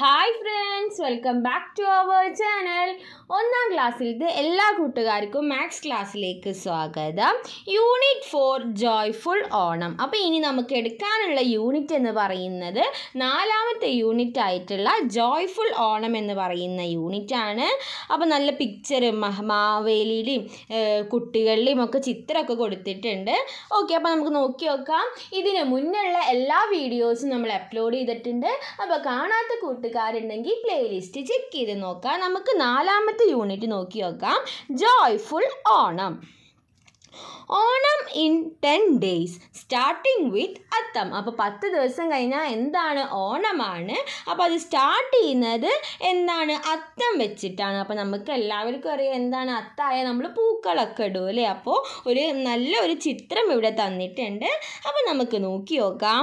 Hi friends welcome back to our channel ഒന്നാം ക്ലാസ്സിലത്തെ എല്ലാ കൂട്ടുകാർക്കും മാത്സ് ക്ലാസ്സിലേക്ക് സ്വാഗതം യൂണിറ്റ് ഫോർ ജോയ്ഫുൾ ഓണം അപ്പോൾ ഇനി നമുക്ക് എടുക്കാനുള്ള യൂണിറ്റ് എന്ന് പറയുന്നത് നാലാമത്തെ യൂണിറ്റ് ആയിട്ടുള്ള ജോയ്ഫുൾ ഓണം എന്ന് പറയുന്ന യൂണിറ്റാണ് അപ്പോൾ നല്ല പിക്ചർ മാവേലിയിലെയും കുട്ടികളിലെയും ഒക്കെ ചിത്രമൊക്കെ കൊടുത്തിട്ടുണ്ട് ഓക്കെ അപ്പോൾ നമുക്ക് നോക്കി നോക്കാം ഇതിന് മുന്നുള്ള എല്ലാ വീഡിയോസും നമ്മൾ അപ്ലോഡ് ചെയ്തിട്ടുണ്ട് അപ്പോൾ കാണാത്ത കൂട്ടുകാർ കൂട്ടുകാരുണ്ടെങ്കിൽ പ്ലേലിസ്റ്റ് ചെക്ക് ചെയ്ത് നോക്കാം നമുക്ക് നാലാമത്തെ യൂണിറ്റ് നോക്കി നോക്കാം joyful Onam Onam in ten days starting with Atham അപ്പോൾ പത്ത് ദിവസം കഴിഞ്ഞാൽ എന്താണ് ഓണമാണ് അപ്പോൾ അത് സ്റ്റാർട്ട് ചെയ്യുന്നത് എന്താണ് അത്തം വെച്ചിട്ടാണ് അപ്പോൾ നമുക്ക് എല്ലാവർക്കും അറിയാം എന്താണ് അത്തായ നമ്മൾ പൂക്കളൊക്കെ ഇടും അല്ലേ അപ്പോൾ ഒരു നല്ലൊരു ചിത്രം ഇവിടെ തന്നിട്ടുണ്ട് അപ്പോൾ നമുക്ക് നോക്കി നോക്കാം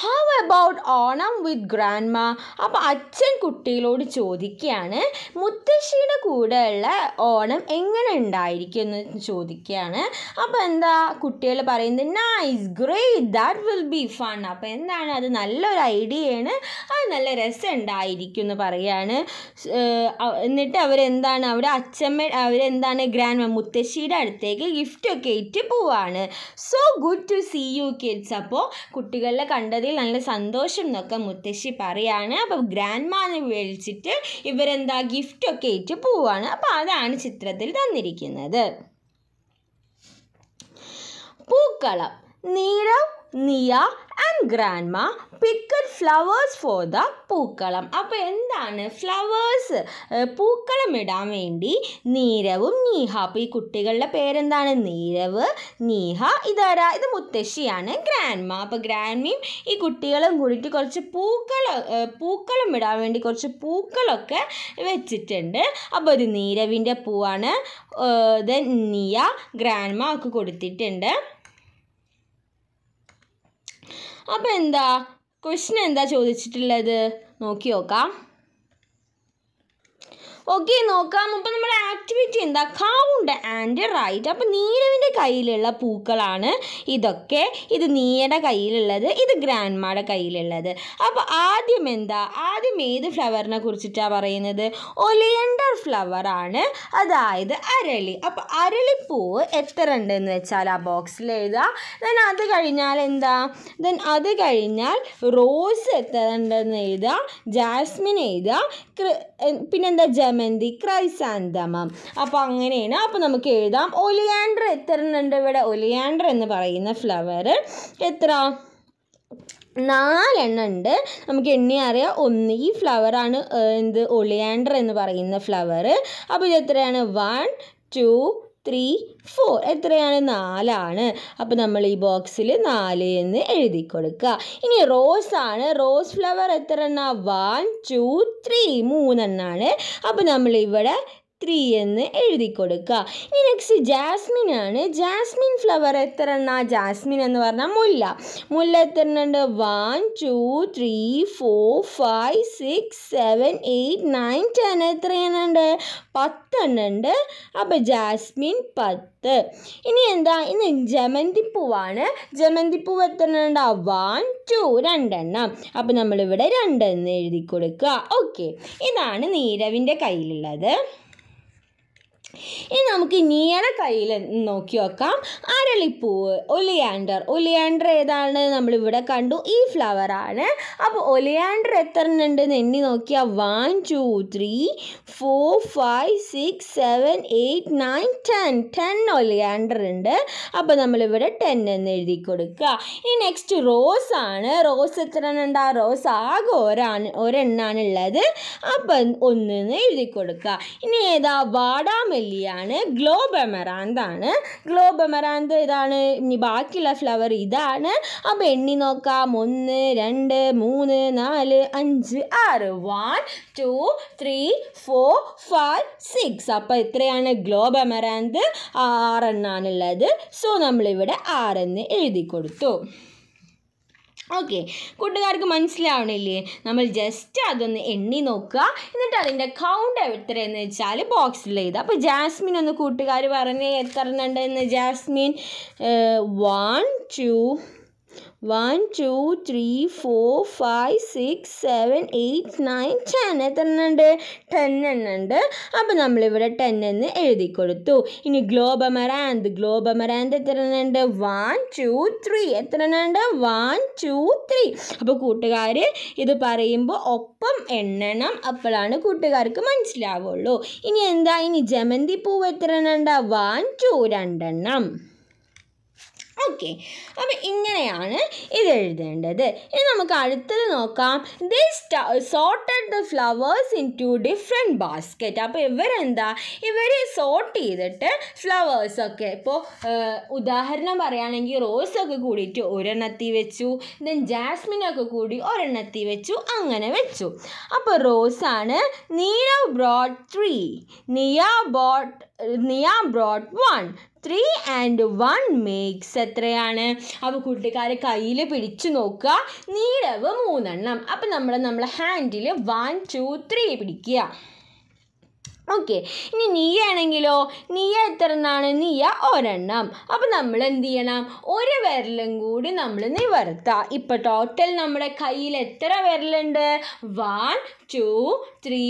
how about Onam with grandma അപ്പോൾ അച്ഛൻ കുട്ടികളോട് ചോദിക്കുകയാണ് മുത്തശ്ശിയുടെ കൂടെയുള്ള ഓണം എങ്ങനെ ഉണ്ടായിരിക്കും എന്ന് ചോദിക്കുകയാണ് അപ്പോൾ എന്താ കുട്ടികൾ പറയുന്നത് nice great that will be fun അപ്പോൾ എന്താണ് അത് നല്ലൊരു ഐഡിയയാണ് അത് നല്ല രസം ഉണ്ടായിരിക്കും എന്ന് പറയുകയാണ് എന്നിട്ട് അവരെന്താണ് അവിടെ അച്ഛമ്മ അവരെന്താണ് ഗ്രാൻഡ് മുത്തശ്ശിയുടെ അടുത്തേക്ക് ഗിഫ്റ്റൊക്കെ ഇറ്റ് പോവാണ് so good to see you kids അപ്പോൾ കുട്ടികളെ കണ്ടത് അതിൽ നല്ല സന്തോഷം എന്നൊക്കെ മുത്തശ്ശി പറയാണ് അപ്പോൾ ഗ്രാൻഡ് മാനെ വിളിച്ചിട്ട് ഇവരെന്താ ഗിഫ്റ്റൊക്കെ ഇട്ട് പോവാണ് അപ്പോൾ അതാണ് ചിത്രത്തിൽ തന്നിരിക്കുന്നത് pookalam Neelam Niya and grandma picked flowers for the pookalam അപ്പോൾ എന്താണ് ഫ്ലവേഴ്സ് പൂക്കളം ഇടാൻ വേണ്ടി നീരവും നീഹ അപ്പോൾ ഈ കുട്ടികളുടെ പേരെന്താണ് നീരവ് നീഹ ഇതാരാ ഇത് മുത്തശ്ശിയാണ് ഗ്രാൻഡ്മ അപ്പോൾ ഗ്രാൻഡ്മയും ഈ കുട്ടികളും കൂടിയിട്ട് കുറച്ച് പൂക്കള പൂക്കളം ഇടാൻ വേണ്ടി കുറച്ച് പൂക്കളൊക്കെ വെച്ചിട്ടുണ്ട് അപ്പോൾ ഒരു നീരവിൻ്റെ പൂവാണ് ദെൻ നിയ ഗ്രാൻഡ്മ ഒക്കെ കൊടുത്തിട്ടുണ്ട് അപ്പോൾ എന്താ ക്വസ്റ്റ്യൻ എന്താ ചോദിച്ചിട്ടുള്ളത് നോക്കി നോക്കാം ഓക്കെ നോക്കാം അപ്പോൾ നമ്മുടെ ആക്ടിവിറ്റി എന്താ കൗണ്ട് ആൻഡ് റൈറ്റ് അപ്പോൾ നീരവിൻ്റെ കയ്യിലുള്ള പൂക്കളാണ് ഇതൊക്കെ ഇത് നീയുടെ കയ്യിലുള്ളത് ഇത് ഗ്രാൻഡ്മയുടെ കയ്യിലുള്ളത് അപ്പോൾ ആദ്യം എന്താ ആദ്യം ഏത് ഫ്ലവറിനെ കുറിച്ചിട്ടാണ് പറയുന്നത് ഒലിയണ്ടർ ഫ്ലവർ ആണ് അതായത് അരളി അപ്പോൾ അരളിപ്പൂവ് എത്ര ഉണ്ടെന്ന് വെച്ചാൽ ആ ബോക്സിൽ എഴുതുക ദെൻ അത് കഴിഞ്ഞാൽ എന്താ ദെൻ അത് കഴിഞ്ഞാൽ റോസ് എത്ര ഉണ്ടെന്ന് എഴുതുക ജാസ്മിൻ എഴുതുക പിന്നെന്താ ജമ ദമന്തി ക്രൈസാന്തമം അപ്പോൾ അങ്ങനെയാണ് അപ്പോൾ നമുക്ക് എഴുതാം ഒലിയാൻഡർ എത്ര ഉണ്ട് ഇവിടെ ഒലിയാൻഡർ എന്ന് പറയുന്ന ഫ്ലവർ എത്ര നാലെണ്ണം ഉണ്ട് നമുക്ക് എണ്ണി അറിയാം ഒന്ന് ഈ ഫ്ലവറാണ് എന്ത് ഒളിയാൻഡർ എന്ന് പറയുന്ന ഫ്ലവർ അപ്പോൾ ഇത് എത്രയാണ് വൺ ടു ത്രീ ഫോർ എത്രയാണ് നാലാണ് അപ്പോൾ നമ്മൾ ഈ ബോക്സിൽ നാല് എന്ന് എഴുതി കൊടുക്കുക ഇനി റോസ് ആണ് റോസ് ഫ്ലവർ എത്ര എണ്ണ വൺ ടു ത്രീ മൂന്നെണ്ണാണ് അപ്പോൾ നമ്മൾ ഇവിടെ ത്രീ എന്ന് എഴുതി കൊടുക്കുക ഇനി നെക്സ്റ്റ് ജാസ്മിൻ ആണ് ജാസ്മിൻ ഫ്ലവർ എത്ര എണ്ണ ജാസ്മിൻ എന്ന് പറഞ്ഞാൽ മുല്ല മുല്ല എത്ര എണ്ണുണ്ട് one two three four five six seven eight nine ten എത്ര എണ്ണുണ്ട് പത്തെണ്ണുണ്ട് അപ്പോൾ ജാസ്മിൻ പത്ത് ഇനി എന്താ ഇന്ന് ജമന്തിപ്പൂവാണ് ജമന്തിപ്പൂവ് എത്ര എണ്ണുണ്ട് വൺ ടു രണ്ടെണ്ണം അപ്പം നമ്മളിവിടെ രണ്ടെന്ന് എഴുതി കൊടുക്കുക ഓക്കെ ഇതാണ് നീരവിൻ്റെ കയ്യിലുള്ളത് ഇനി നമുക്ക് നിയറെ കയ്യിൽ നോക്കി നോക്കാം അരളിപ്പൂവ് ഒലിയാണ്ടർ ഒലിയാണ്ടർ ഏതാണ് നമ്മളിവിടെ കണ്ടു ഈ ഫ്ലവറാണ് അപ്പോൾ ഒലിയാണ്ടർ എത്ര ഉണ്ടെന്ന് എണ്ണി നോക്കിയാൽ one two three four five six seven eight nine ten ten oleander ഉണ്ട് അപ്പോൾ നമ്മളിവിടെ ടെൻ എന്ന് എഴുതി കൊടുക്കുക ഇനി നെക്സ്റ്റ് റോസ് ആണ് റോസ് എത്ര എണ്ണുണ്ട് ആ റോസ് ആകെ ഒരാണ് ഒരെണ്ണാണുള്ളത് ഉള്ളത് അപ്പം ഒന്ന് എഴുതി കൊടുക്കുക ഇനി ഏതാ വാടാമല്ലി ലില്ലിയാണ് ഗ്ലോബെമറാന്താണ് ഗ്ലോബമറാന്ത് ഇതാണ് ഇനി ബാക്കിയുള്ള ഫ്ലവർ ഇതാണ് അപ്പോൾ എണ്ണി നോക്കാം ഒന്ന് രണ്ട് മൂന്ന് നാല് അഞ്ച് ആറ് one two three four five six അപ്പോൾ ഇത്രയാണ് ഗ്ലോബമറാന്ത് ആറെണ്ണാണുള്ളത് സോ നമ്മളിവിടെ ആറെന്ന് എഴുതി കൊടുത്തു ഓക്കെ കൂട്ടുകാർക്ക് മനസ്സിലാവണില്ലേ നമ്മൾ ജസ്റ്റ് അതൊന്ന് എണ്ണി നോക്കുക എന്നിട്ട് അതിൻ്റെ കൗണ്ട് എത്രയെന്ന് വെച്ചാൽ ബോക്സിൽ എഴുതുക അപ്പോൾ ജാസ്മിൻ ഒന്ന് കൂട്ടുകാർ പറഞ്ഞ് എത്ര എണ്ണം എന്ന് jasmine one two one two three four five six seven eight nine ten എത്രണ്ണം ഉണ്ട് ടെൻ എണ്ണുണ്ട് അപ്പോൾ നമ്മളിവിടെ ടെൻ എന്ന് എഴുതി കൊടുത്തു ഇനി ഗ്ലോബ ഗ്ലോബമറാന്ത് എത്ര എണ്ണുണ്ട് വൺ ടു ത്രീ എത്ര എണ്ണുണ്ട് വൺ ടു ത്രീ അപ്പോൾ കൂട്ടുകാർ ഇത് പറയുമ്പോൾ ഒപ്പം എണ്ണണം അപ്പോഴാണ് കൂട്ടുകാർക്ക് മനസ്സിലാവുള്ളൂ ഇനി എന്താ ഇനി ജമന്തി പൂവ് എത്ര എണ്ണുണ്ട് വൺ ടു രണ്ടെണ്ണം ഓക്കെ അപ്പോൾ ഇങ്ങനെയാണ് ഇത് എഴുതേണ്ടത് ഇനി നമുക്ക് അടുത്തത് നോക്കാം they sorted the flowers in two different basket അപ്പോൾ ഇവരെന്താ ഇവർ സോർട്ട് ചെയ്തിട്ട് ഫ്ലവേഴ്സൊക്കെ ഇപ്പോൾ ഉദാഹരണം പറയുകയാണെങ്കിൽ റോസൊക്കെ കൂടിയിട്ട് ഒരെണ്ണത്തി വെച്ചു ദെൻ ജാസ്മിനൊക്കെ കൂടി ഒരെണ്ണത്തി വെച്ചു അങ്ങനെ വെച്ചു അപ്പോൾ റോസാണ് Nirav brought three Niya bought Niya brought one three and one makes എത്രയാണ് അപ്പോൾ കൂട്ടുകാരെ കയ്യിൽ പിടിച്ചു നോക്കുക നീളവ് മൂന്നെണ്ണം അപ്പം നമ്മൾ നമ്മളെ ഹാൻഡിൽ വൺ ടു ത്രീ പിടിക്കുക ഓക്കെ ഇനി നീയാണെങ്കിലോ നീയ എത്ര എന്നാണ് നീയ ഒരെണ്ണം അപ്പം നമ്മൾ എന്ത് ചെയ്യണം ഒരു വിരലും കൂടി നമ്മൾ നിവർത്താം ഇപ്പം ടോട്ടൽ നമ്മുടെ കയ്യിൽ എത്ര വിരലുണ്ട് വൺ ടു ത്രീ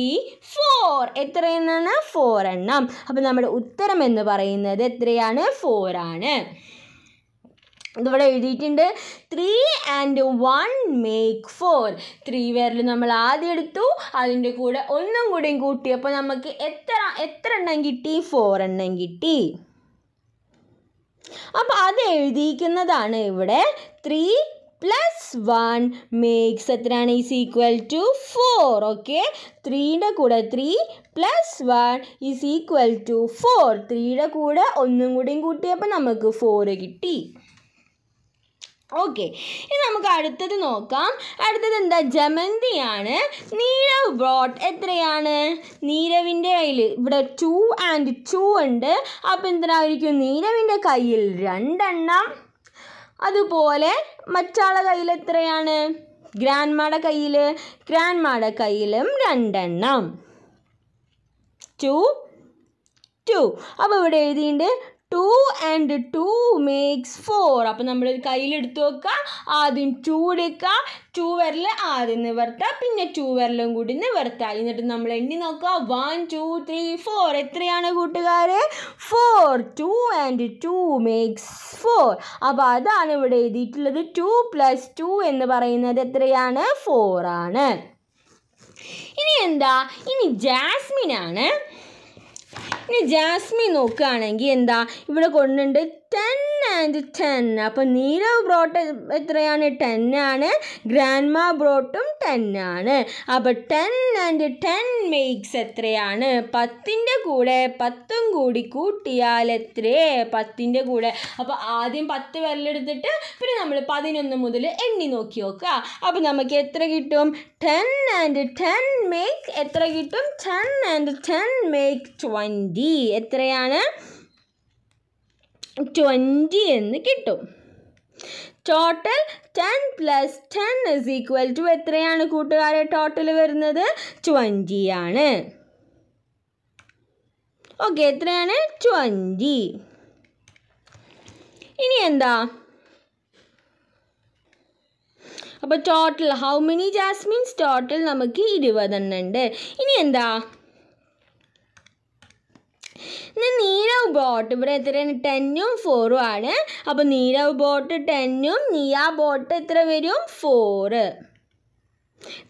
ഫോർ എത്രയെന്നാണ് ഫോർ എണ്ണം അപ്പം നമ്മുടെ ഉത്തരം എന്ന് പറയുന്നത് എത്രയാണ് ഫോറാണ് ഇതിവിടെ എഴുതിയിട്ടുണ്ട് three and one make four three വേറിൽ നമ്മൾ ആദ്യം എടുത്തു അതിൻ്റെ കൂടെ ഒന്നും കൂടിയും കൂട്ടി അപ്പോൾ നമുക്ക് എത്ര എത്ര എണ്ണം കിട്ടി ഫോർ എണ്ണം കിട്ടി അപ്പോൾ അത് എഴുതിയിരിക്കുന്നതാണ് ഇവിടെ ത്രീ പ്ലസ് വൺ മേക്സ് എത്രയാണ് is equal to four okay ത്രീയുടെ കൂടെ three plus one is equal to four ത്രീയുടെ കൂടെ ഒന്നും കൂടിയും കൂട്ടിയപ്പോൾ നമുക്ക് ഫോർ കിട്ടി ഓക്കെ ഇനി നമുക്ക് അടുത്തത് നോക്കാം അടുത്തത് എന്താ ജമന്തിയാണ് നീരവ് ബ്രോട്ട് എത്രയാണ് നീരവിൻ്റെ കയ്യിൽ ഇവിടെ ടു ആൻഡ് ടു ഉണ്ട് അപ്പോൾ എന്തിനായിരിക്കും നീരവിൻ്റെ കയ്യിൽ രണ്ടെണ്ണം അതുപോലെ മറ്റാളെ കയ്യിൽ എത്രയാണ് ഗ്രാൻഡ്മാടെ കയ്യിൽ ഗ്രാൻഡ്മാടെ കയ്യിലും രണ്ടെണ്ണം ടു ടു അപ്പോൾ ഇവിടെ എഴുതിയിട്ടുണ്ട് two and two makes four അപ്പോൾ നമ്മൾ കയ്യിലെടുത്ത് വെക്കുക ആദ്യം ടു എടുക്കുക ടു വിരൽ ആദ്യം നിവർത്തുക പിന്നെ ടു വരലും കൂടി നിവർത്തുക എന്നിട്ട് നമ്മൾ എണ്ണി നോക്കുക വൺ ടു ത്രീ ഫോർ എത്രയാണ് കൂട്ടുകാർ four two and two makes four അപ്പോൾ അതാണ് ഇവിടെ എഴുതിയിട്ടുള്ളത് ടു പ്ലസ് ടു എന്ന് പറയുന്നത് എത്രയാണ് ഫോറാണ് ഇനി എന്താ ഇനി ജാസ്മിനാണ് ഇനി ജാസ്മിൻ നോക്കുകയാണെങ്കിൽ എന്താ ഇവിടെ കൊണ്ടുണ്ട് ടെൻ ആൻഡ് ടെൻ അപ്പം നീരവ് ബ്രോട്ട് എത്രയാണ് ടെൻ ആണ് ഗ്രാൻഡ് മാ ബ്രോട്ടും ടെൻ ആണ് അപ്പോൾ ടെൻ ആൻഡ് ടെൻ മേക്സ് എത്രയാണ് പത്തിൻ്റെ കൂടെ പത്തും കൂടി കൂട്ടിയാൽ എത്രയേ പത്തിൻ്റെ കൂടെ അപ്പോൾ ആദ്യം പത്ത് വിരലെടുത്തിട്ട് പിന്നെ നമ്മൾ പതിനൊന്ന് മുതൽ എണ്ണി നോക്കി നോക്കുക അപ്പോൾ നമുക്ക് എത്ര കിട്ടും ടെൻ ആൻഡ് ടെൻ മേക്ക് എത്ര കിട്ടും ten and ten make twenty എത്രയാണ് ട്വൻറ്റി എന്ന് കിട്ടും total ten plus ten is equal to എത്രയാണ് കൂട്ടുകാരെ ടോട്ടൽ വരുന്നത് ട്വൻറ്റി ആണ് ഓക്കെ എത്രയാണ് ട്വൻറ്റി ഇനി എന്താ അപ്പോൾ total how many jasmines total നമുക്ക് ഇരുപതെണ്ണം ഉണ്ട് ഇനി എന്താ ഇനി നീരവ് ബോട്ട് ഇവിടെ എത്രയാണ് ടെന്നും ഫോറും ആണ് അപ്പോൾ നീരവ് ബോട്ട് ടെന്നും നിയ ബോട്ട് എത്ര വരും ഫോറ്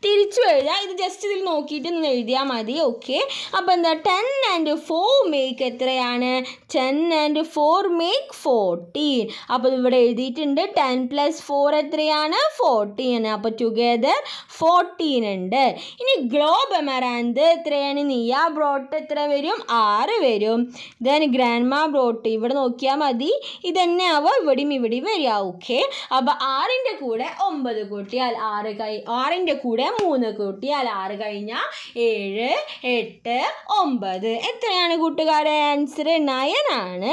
തിരിച്ചു എഴുതാം ഇത് ജസ്റ്റ് ഇതിൽ നോക്കിയിട്ട് ഒന്ന് എഴുതിയാൽ മതി ഓക്കെ അപ്പോൾ എന്താ ടെൻ ആൻഡ് ഫോർ മേക്ക് എത്രയാണ് ten and four make fourteen അപ്പോൾ ഇവിടെ എഴുതിയിട്ടുണ്ട് ടെൻ പ്ലസ് ഫോർ എത്രയാണ് ഫോർട്ടീൻ അപ്പോൾ ടുഗെദർ ഫോർട്ടീൻ ഉണ്ട് ഇനി ഗ്ലോബ് എമറാന്ത് എത്രയാണ് നീയ ബ്രോട്ട് എത്ര വരും ആറ് വരും ദെൻ ഗ്രാൻഡ്മാ ബ്രോട്ട് ഇവിടെ നോക്കിയാൽ മതി ഇതന്നെ ആവുക ഇവിടെയും ഇവിടെയും വരിക ഓക്കെ അപ്പോൾ ആറിൻ്റെ കൂടെ ഒമ്പത് കൂട്ടിയാൽ ആറ് കൈ ആറിൻ്റെ കൂടെ മൂന്ന് കൂട്ടിയാൽ ആറ് കഴിഞ്ഞാൽ ഏഴ് എട്ട് ഒമ്പത് എത്രയാണ് കൂട്ടുകാരെ ആൻസർ നയൻ ആണ്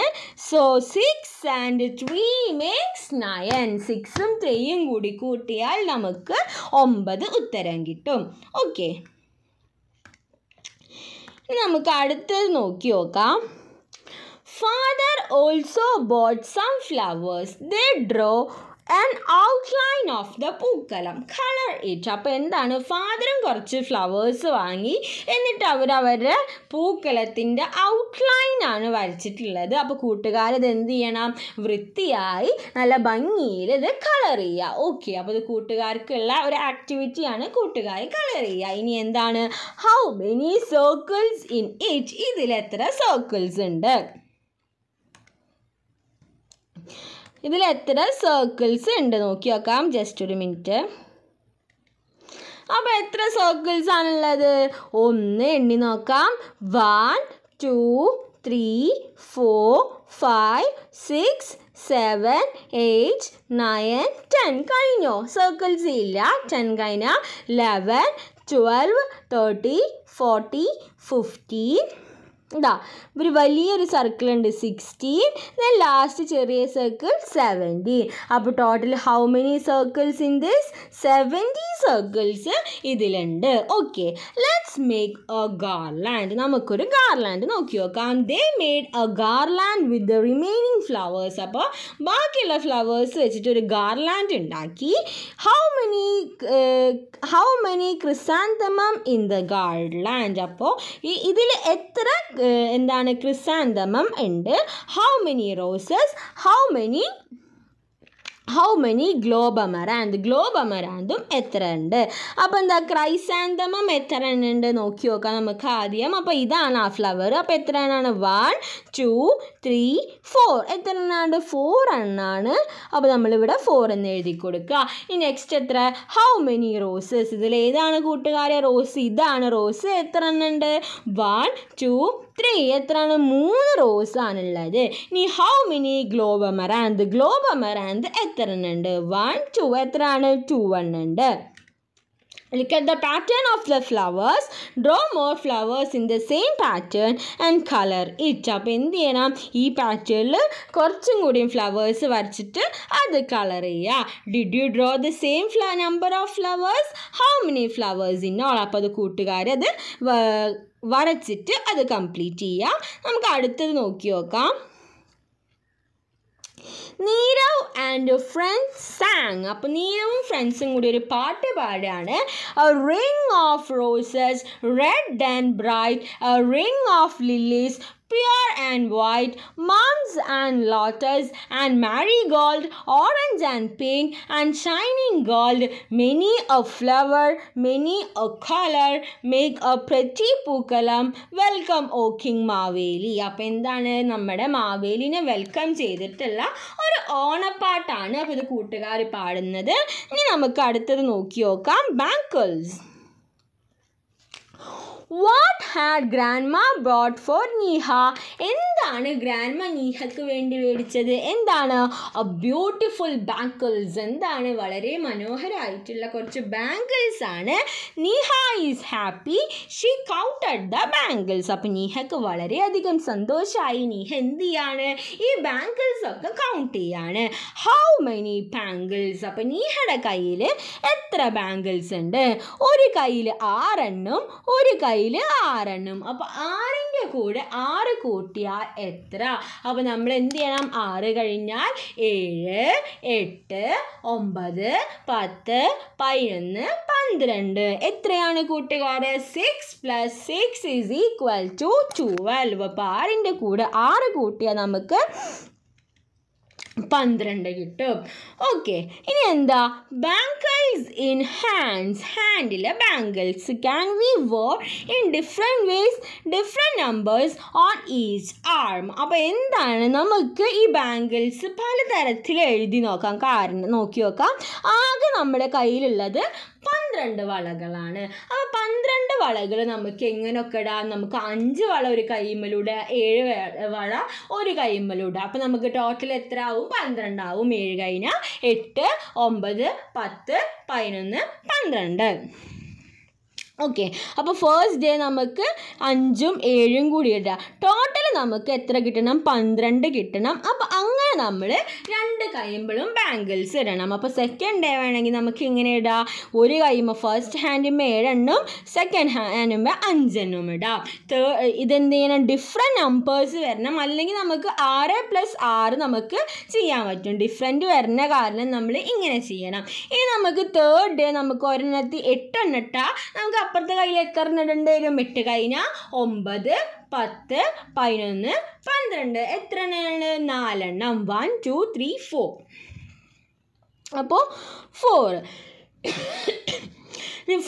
so six and three makes nine സിക്സും ത്രീയും കൂടി കൂട്ടിയാൽ നമുക്ക് ഒമ്പത് ഉത്തരം കിട്ടും ഓക്കെ നമുക്ക് അടുത്തത് നോക്കി നോക്കാം father also bought some flowers the draw and outline of the pookalam colour it അപ്പോൾ എന്താണ് ഫാദറും കുറച്ച് ഫ്ലവേഴ്സ് വാങ്ങി എന്നിട്ട് അവർ അവരുടെ പൂക്കലത്തിൻ്റെ ഔട്ട്ലൈൻ ആണ് വരച്ചിട്ടുള്ളത് അപ്പോൾ കൂട്ടുകാരത് എന്ത് ചെയ്യണം വൃത്തിയായി നല്ല ഭംഗിയിൽ ഇത് കളർ ചെയ്യുക ഓക്കെ അപ്പോൾ ഇത് കൂട്ടുകാർക്കുള്ള ഒരു ആക്ടിവിറ്റിയാണ് കൂട്ടുകാർ കളർ ചെയ്യുക ഇനി എന്താണ് how many circles in it ഇതിൽ എത്ര സർക്കിൾസ് ഉണ്ട് ഇതിൽ എത്ര സർക്കിൾസ് ഉണ്ട് നോക്കി നോക്കാം ജസ്റ്റ് ഒരു മിനിറ്റ് അപ്പോൾ എത്ര സർക്കിൾസ് ആണുള്ളത് ഒന്ന് എണ്ണി നോക്കാം one two three four five six seven eight nine ten കഴിഞ്ഞോ സർക്കിൾസ് ഇല്ല ടെൻ കഴിഞ്ഞ eleven twelve thirty forty fifteen ഇതാ ഒരു വലിയൊരു സർക്കിൾ ഉണ്ട് സിക്സ്റ്റീൻ ദെൻ ലാസ്റ്റ് ചെറിയ സർക്കിൾ സെവൻറ്റീൻ അപ്പോൾ total how many circles in this seventeen circles ഇതിലുണ്ട് okay let's make a garland നമുക്കൊരു ഗാർലാൻഡ് നോക്കി നോക്കാം they made a garland with the remaining flowers അപ്പോൾ ബാക്കിയുള്ള ഫ്ലവേഴ്സ് വെച്ചിട്ട് ഒരു ഗാർലാൻഡ് ഉണ്ടാക്കി how many how many chrysanthemum in the garland അപ്പോൾ ഇതിൽ എത്ര എന്താണ് ക്രിസാന്തമം ഉണ്ട് how many roses how many how many globe amaranth ഗ്ലോബമറാന്തും എത്ര ഉണ്ട് അപ്പോൾ എന്താ ക്രൈസാന്തമം എത്ര ഉണ്ട് നോക്കി നോക്കാം നമുക്ക് ആദ്യം അപ്പോൾ ഇതാണ് ആ ഫ്ലവർ അപ്പോൾ എത്ര എണ്ണാണ് വൺ ടു ത്രീ ഫോർ എത്ര എണ്ണാണ്ട് ഫോർ എണ്ണാണ് അപ്പോൾ നമ്മളിവിടെ ഫോർ എന്ന് എഴുതി കൊടുക്കുക ഇനി നെക്സ്റ്റ് എത്ര ഹൗ മെനി റോസസ് ഇതിൽ ഏതാണ് കൂട്ടുകാരെ റോസ് ഇതാണ് റോസ് എത്ര എണ്ണുണ്ട് വൺ ടു ത്രീ എത്രയാണ് മൂന്ന് റോസ് ആണുള്ളത് ഇനി ഹൗ മെനി ഗ്ലോബ മറാന്ത് ഗ്ലോബ മറാന്ത് എത്ര ഉണ്ട് വൺ ടു എത്രയാണ് ടു വൺ ഉണ്ട് Look at the pattern of the flowers. Draw more flowers in the same pattern and color it. അപ്പോൾ എന്ത് ചെയ്യണം ഈ പാറ്റേണിൽ കുറച്ചും കൂടിയും ഫ്ലവേഴ്സ് വരച്ചിട്ട് അത് കളർ ചെയ്യുക did you draw same same number of flowers how many flowers in all അപ്പോൾ അത് അത് വരച്ചിട്ട് അത് കംപ്ലീറ്റ് ചെയ്യാം നമുക്ക് അടുത്തത് നോക്കി നോക്കാം നീരവ് ആൻഡ് ഫ്രണ്ട്സ് സാങ് അപ്പോൾ നീരവും ഫ്രണ്ട്സും കൂടി ഒരു പാട്ട് പാടുകയാണ് ring of roses red and bright ring of lilies pure and white, mums and lotus and marigold, orange and pink and shining gold, many a flower, many a color, make a pretty pookalam. Welcome, O King Maveli അപ്പോൾ എന്താണ് നമ്മുടെ മാവേലിനെ welcome ചെയ്തിട്ടുള്ള ഒരു ഓണപ്പാട്ടാണ് അപ്പോൾ ഇത് കൂട്ടുകാർ പാടുന്നത് ഇനി നമുക്ക് അടുത്തത് നോക്കി നോക്കാം bangles what had grandma brought for Neeha എന്താണ് ഗ്രാൻഡ് മാ നീഹക്ക് വേണ്ടി മേടിച്ചത് എന്താണ് എ ബ്യൂട്ടിഫുൾ ബാങ്കിൾസ് എന്താണ് വളരെ മനോഹരമായിട്ടുള്ള കുറച്ച് ബാങ്കിൾസ് ആണ് Neeha is happy she counted the bangles അപ്പം നീഹക്ക് വളരെയധികം സന്തോഷമായി നീഹ എന്ത് ചെയ്യാണ് ഈ ബാങ്കിൾസ് ഒക്കെ കൗണ്ട് ചെയ്യാണ് ഹൗ മെനി ബാങ്കിൾസ് അപ്പം നീഹയുടെ കയ്യിൽ എത്ര ബാങ്കിൾസ് ഉണ്ട് ഒരു കയ്യിൽ ആറെണ്ണം ഒരു കയ്യിൽ കയ്യിൽ ആറെണ്ണം അപ്പോൾ ആറിൻ്റെ കൂടെ ആറ് കൂട്ടിയാൽ എത്ര അപ്പോൾ നമ്മൾ എന്ത് ചെയ്യണം ആറ് കഴിഞ്ഞാൽ ഏഴ് എട്ട് ഒമ്പത് പത്ത് പതിനൊന്ന് പന്ത്രണ്ട് എത്രയാണ് കൂട്ടുകാരെ six plus six is equal to twelve അപ്പോൾ ആറിൻ്റെ കൂടെ ആറ് കൂട്ടിയാൽ നമുക്ക് പന്ത്രണ്ട് കിട്ടും ഓക്കെ ഇനി എന്താ ബാങ്കിൾസ് ഇൻ ഹാൻഡ്സ് ഹാൻഡിലെ bangles can we wear in different ways different numbers on each arm അപ്പോൾ എന്താണ് നമുക്ക് ഈ ബാങ്കിൾസ് പലതരത്തിൽ എഴുതി നോക്കാം കാരണം നോക്കി നോക്കാം ആകെ നമ്മുടെ കയ്യിലുള്ളത് പന്ത്രണ്ട് വളകളാണ് ആ പന്ത്രണ്ട് വളകൾ നമുക്ക് എങ്ങനെയൊക്കെ ഇടാം നമുക്ക് അഞ്ച് വള ഒരു കൈമലൂടെ ഏഴ് വള ഒരു കൈമലൂടെ അപ്പം നമുക്ക് ടോട്ടൽ എത്ര ആവും പന്ത്രണ്ടാവും ഏഴ് കഴിഞ്ഞാൽ എട്ട് ഒമ്പത് പത്ത് പതിനൊന്ന് പന്ത്രണ്ട് ഓക്കെ അപ്പോൾ ഫേസ്റ്റ് ഡേ നമുക്ക് അഞ്ചും ഏഴും കൂടി ഇടുക ടോട്ടൽ നമുക്ക് എത്ര കിട്ടണം പന്ത്രണ്ട് കിട്ടണം അപ്പോൾ അങ്ങനെ നമ്മൾ രണ്ട് കൈമ്പിളും ബാങ്കിൾസ് ഇടണം അപ്പോൾ സെക്കൻഡ് ഡേ വേണമെങ്കിൽ നമുക്ക് ഇങ്ങനെ ഇടാം ഒരു കൈമ ഫസ്റ്റ് ഹാൻഡുമ്പോൾ ഏഴെണ്ണും സെക്കൻഡ് ഹാൻഡുമ്പോൾ അഞ്ചെണ്ണും ഇടാം ഇതെന്ത് ചെയ്യണം ഡിഫറെൻറ്റ് നമ്പേഴ്സ് വരണം അല്ലെങ്കിൽ നമുക്ക് ആറ് പ്ലസ് ആറ് നമുക്ക് ചെയ്യാൻ പറ്റും ഡിഫറെൻറ്റ് വരുന്ന കാരണം നമ്മൾ ഇങ്ങനെ ചെയ്യണം ഇനി നമുക്ക് തേർഡ് ഡേ നമുക്ക് ഒരെണ്ണത്തി എട്ടെണ്ണിട്ടാൽ നമുക്ക് അപ്പുറത്തെ കയ്യിൽ എത്ര എണ്ണം വരും എട്ട് കഴിഞ്ഞാൽ ഒമ്പത് പത്ത് പതിനൊന്ന് പന്ത്രണ്ട് എത്ര എണ്ണമാണ് നാലെണ്ണം വൺ ടു ത്രീ ഫോർ അപ്പോൾ ഫോർ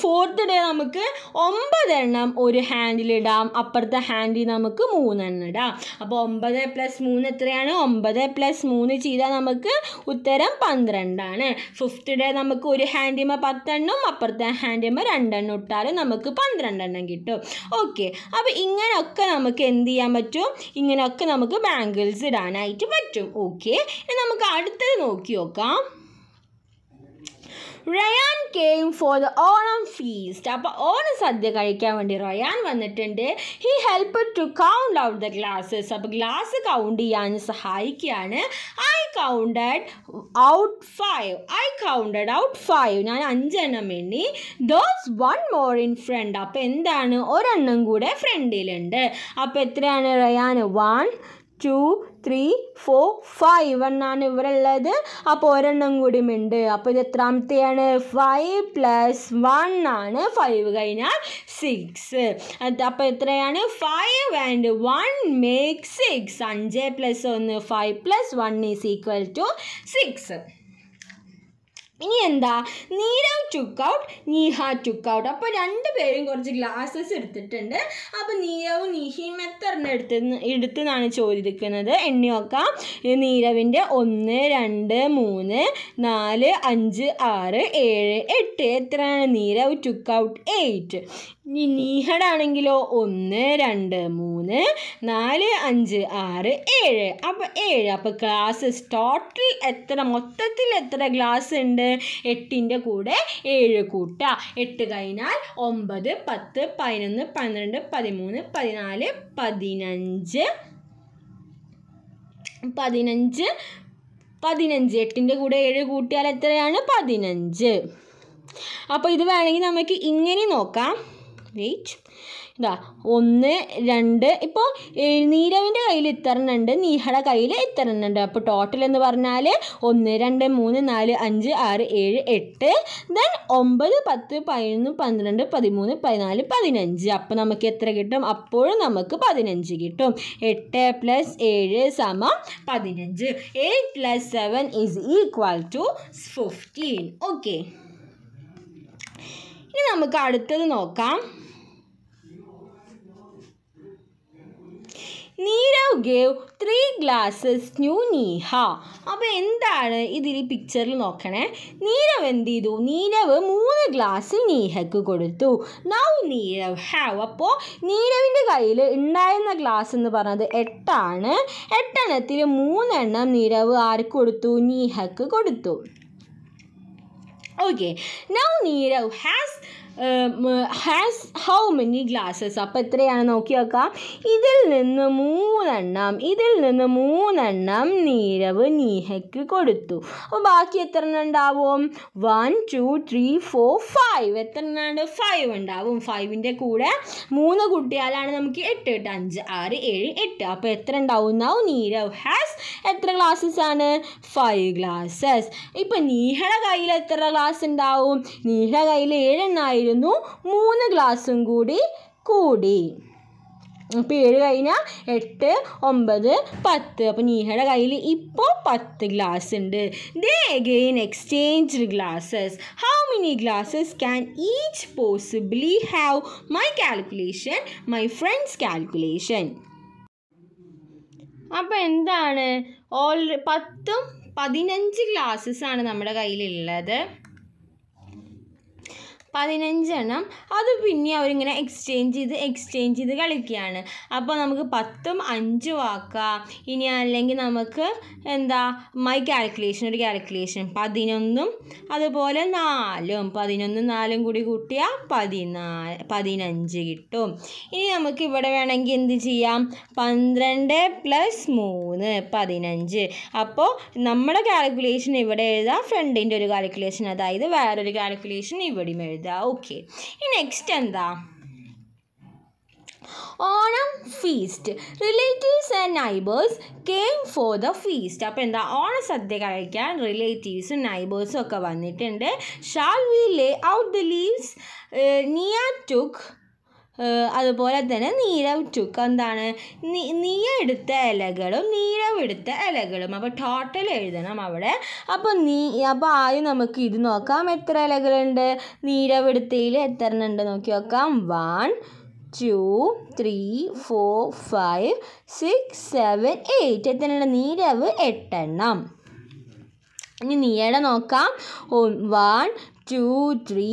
ഫോർത്ത് ഡേ നമുക്ക് ഒമ്പതെണ്ണം ഒരു ഹാൻഡിലിടാം അപ്പുറത്തെ ഹാൻഡിൽ നമുക്ക് മൂന്നെണ്ണം ഇടാം അപ്പോൾ ഒമ്പത് പ്ലസ് മൂന്ന് എത്രയാണ് ഒമ്പത് പ്ലസ് മൂന്ന് ചെയ്താൽ നമുക്ക് ഉത്തരം പന്ത്രണ്ടാണ് ഫിഫ്ത്ത് ഡേ നമുക്ക് ഒരു ഹാൻഡിമ പത്തെണ്ണം അപ്പുറത്തെ ഹാൻഡിമ രണ്ടെണ്ണം ഇട്ടാലും നമുക്ക് പന്ത്രണ്ടെണ്ണം കിട്ടും ഓക്കെ അപ്പോൾ ഇങ്ങനെയൊക്കെ നമുക്ക് എന്ത് ചെയ്യാൻ പറ്റും ഇങ്ങനെയൊക്കെ നമുക്ക് ബാങ്കിൾസ് ഇടാനായിട്ട് പറ്റും ഓക്കെ നമുക്ക് അടുത്തത് നോക്കി നോക്കാം Ryan came for the Onam feast അപ്പോൾ ഓണ സദ്യ കഴിക്കാൻ വേണ്ടി റയാൻ വന്നിട്ടുണ്ട് he help to count out the glasses അപ്പോൾ ഗ്ലാസ് കൗണ്ട് ചെയ്യാൻ സഹായിക്കുകയാണ് I counted out five I counted out five ഞാൻ അഞ്ചെണ്ണം എണ്ണി those one more in front അപ്പോൾ എന്താണ് ഒരെണ്ണം കൂടെ ഫ്രണ്ടിലുണ്ട് അപ്പോൾ എത്രയാണ് Ryan one two three four five എന്നാണ് ഇവിടെ ഉള്ളത് അപ്പോൾ ഒരെണ്ണം കൂടിയും ഉണ്ട് അപ്പോൾ ഇത് എത്രാമത്തെയാണ് ഫൈവ് പ്ലസ് വൺ ആണ് ഫൈവ് കഴിഞ്ഞാൽ സിക്സ് അപ്പോൾ എത്രയാണ് five and one make six അഞ്ച് പ്ലസ് ഒന്ന് five plus one is equal to six ഇനി എന്താ Nirav took out Neha took out അപ്പോൾ രണ്ട് പേരും കുറച്ച് ഗ്ലാസ്സസ് എടുത്തിട്ടുണ്ട് അപ്പോൾ നീരവ് നീഹയും എത്രണ്ണം എടുത്ത് എന്നാണ് ചോദിക്കുന്നത് എണ്ണി നോക്കാം നീരവിൻ്റെ ഒന്ന് രണ്ട് മൂന്ന് നാല് അഞ്ച് ആറ് ഏഴ് എട്ട് എത്രയാണ് നീരവ് ടുക്ക് ഔട്ട് എയ്റ്റ് ഇനി നീഹയുടെ ആണെങ്കിലോ ഒന്ന് രണ്ട് മൂന്ന് നാല് അഞ്ച് ആറ് ഏഴ് അപ്പോൾ ഏഴ് അപ്പോൾ ഗ്ലാസ്സസ് ടോട്ടൽ എത്ര മൊത്തത്തിൽ എത്ര ഗ്ലാസ് ഉണ്ട് എട്ടിൻ്റെ കൂടെ ഏഴ് കൂട്ടുക എട്ട് കഴിഞ്ഞാൽ ഒമ്പത് പത്ത് പതിനൊന്ന് പന്ത്രണ്ട് പതിമൂന്ന് പതിനാല് പതിനഞ്ച് പതിനഞ്ച് പതിനഞ്ച് എട്ടിൻ്റെ കൂടെ ഏഴ് കൂട്ടിയാൽ എത്രയാണ് പതിനഞ്ച് അപ്പോൾ ഇത് വേണമെങ്കിൽ നമുക്ക് ഇങ്ങനെ നോക്കാം വെയിറ്റ് ഇതാ ഒന്ന് രണ്ട് ഇപ്പോൾ നീരവിൻ്റെ കയ്യിൽ ഇത്തരണ്ണുണ്ട് നീഹയുടെ കയ്യിൽ ഇത്തരണ്ണുണ്ട് അപ്പോൾ ടോട്ടൽ എന്ന് പറഞ്ഞാൽ ഒന്ന് രണ്ട് മൂന്ന് നാല് അഞ്ച് ആറ് ഏഴ് എട്ട് ദെൻ ഒമ്പത് പത്ത് പതിനൊന്ന് പന്ത്രണ്ട് പതിമൂന്ന് പതിനാല് പതിനഞ്ച് അപ്പോൾ നമുക്ക് എത്ര കിട്ടും അപ്പോഴും നമുക്ക് പതിനഞ്ച് കിട്ടും എട്ട് പ്ലസ് ഏഴ് സമം പതിനഞ്ച് eight plus seven is equal to fifteen okay ഇനി നമുക്ക് അടുത്തത് നോക്കാം Nirav gave three glasses new Neha അപ്പോൾ എന്താണ് ഇതിൽ ഈ പിക്ചറിൽ നോക്കണേ നീരവ് എന്ത് ചെയ്തു നീരവ് മൂന്ന് ഗ്ലാസ് നീഹയ്ക്ക് കൊടുത്തു നൗ നീരവ് ഹാവ് അപ്പോൾ നീരവിൻ്റെ കയ്യിൽ ഉണ്ടായിരുന്ന ഗ്ലാസ് എന്ന് പറഞ്ഞത് എട്ടാണ് എട്ടെണ്ണത്തിൽ മൂന്നെണ്ണം നീരവ് ആർക്ക് കൊടുത്തു നീഹയ്ക്ക് കൊടുത്തു okay now Nirav has has how many glasses അപ്പോൾ എത്രയാണ് നോക്കി നോക്കാം ഇതിൽ നിന്ന് മൂന്നെണ്ണം ഇതിൽ നിന്ന് മൂന്നെണ്ണം നീരവ് നീഹയ്ക്ക് കൊടുത്തു അപ്പോൾ ബാക്കി എത്ര എണ്ണം ഉണ്ടാവും one two three four five എത്ര എണ്ണാണ്ട് ഫൈവ് ഉണ്ടാവും ഫൈവിൻ്റെ കൂടെ മൂന്ന് കുട്ടിയാലാണ് നമുക്ക് എട്ട് എട്ട് അഞ്ച് ആറ് ഏഴ് എട്ട് അപ്പോൾ എത്ര ഉണ്ടാവും എന്നാവും നീരവ് ഹാസ് എത്ര ഗ്ലാസ്സസ് ആണ് ഫൈവ് ഗ്ലാസ്സസ് ഇപ്പം നീഹയുടെ കയ്യിൽ എത്ര ഗ്ലാസ് ഉണ്ടാവും നീഹയുടെ കയ്യിൽ ഏഴെണ്ണായിരുന്നു ആയിരുന്നു മൂന്ന് ഗ്ലാസും കൂടി കൂടി അപ്പോൾ ഏഴ് കഴിഞ്ഞാൽ എട്ട് ഒമ്പത് പത്ത് അപ്പോൾ നീഹയുടെ കയ്യിൽ ഇപ്പോൾ പത്ത് ഗ്ലാസ് ഉണ്ട് they again exchange glasses how many glasses can each possibly have my calculation my friends calculation അപ്പോൾ എന്താണ് ഓൾ പത്തും പതിനഞ്ച് ഗ്ലാസ്സസ് ആണ് നമ്മുടെ കയ്യിലുള്ളത് പതിനഞ്ചെണ്ണം അത് പിന്നെ അവരിങ്ങനെ എക്സ്ചേഞ്ച് ചെയ്ത് എക്സ്ചേഞ്ച് ചെയ്ത് കളിക്കുകയാണ് അപ്പോൾ നമുക്ക് പത്തും അഞ്ചും ആക്കാം ഇനി അല്ലെങ്കിൽ നമുക്ക് എന്താ മൈ കാൽക്കുലേഷൻ ഒരു കാൽക്കുലേഷൻ പതിനൊന്നും അതുപോലെ നാലും പതിനൊന്നും നാലും കൂടി കൂട്ടിയാൽ പതിനാല് പതിനഞ്ച് കിട്ടും ഇനി നമുക്ക് ഇവിടെ വേണമെങ്കിൽ എന്ത് ചെയ്യാം പന്ത്രണ്ട് പ്ലസ് മൂന്ന് പതിനഞ്ച് അപ്പോൾ നമ്മുടെ കാൽക്കുലേഷൻ ഇവിടെ എഴുതാം ഫ്രണ്ടിൻ്റെ ഒരു കാൽക്കുലേഷൻ അതായത് വേറൊരു കാൽക്കുലേഷൻ ഇവിടെയും എഴുതാം ചെയ്ത ഓക്കെ നെക്സ്റ്റ് എന്താ Onam feast relatives and neighbours came for the feast അപ്പോൾ എന്താ ഓണ സദ്യ കഴിക്കാൻ റിലേറ്റീവ്സും നൈബേഴ്സും ഒക്കെ വന്നിട്ടുണ്ട് shall we lay out the leaves Niya took അതുപോലെ തന്നെ നീരവിറ്റുക്ക് എന്താണ് നീ എടുത്ത ഇലകളും നീരവെടുത്ത ഇലകളും അപ്പോൾ ടോട്ടൽ എഴുതണം അവിടെ അപ്പോൾ നീ അപ്പോൾ ആദ്യം നമുക്ക് ഇത് നോക്കാം എത്ര ഇലകളുണ്ട് നീരവെടുത്തയിൽ എത്ര ഉണ്ട് നോക്കി നോക്കാം one two three four five six seven eight എത്രയാണ് നീരവ് എട്ടെണ്ണം ഇനി നീയയുടെ നോക്കാം one two three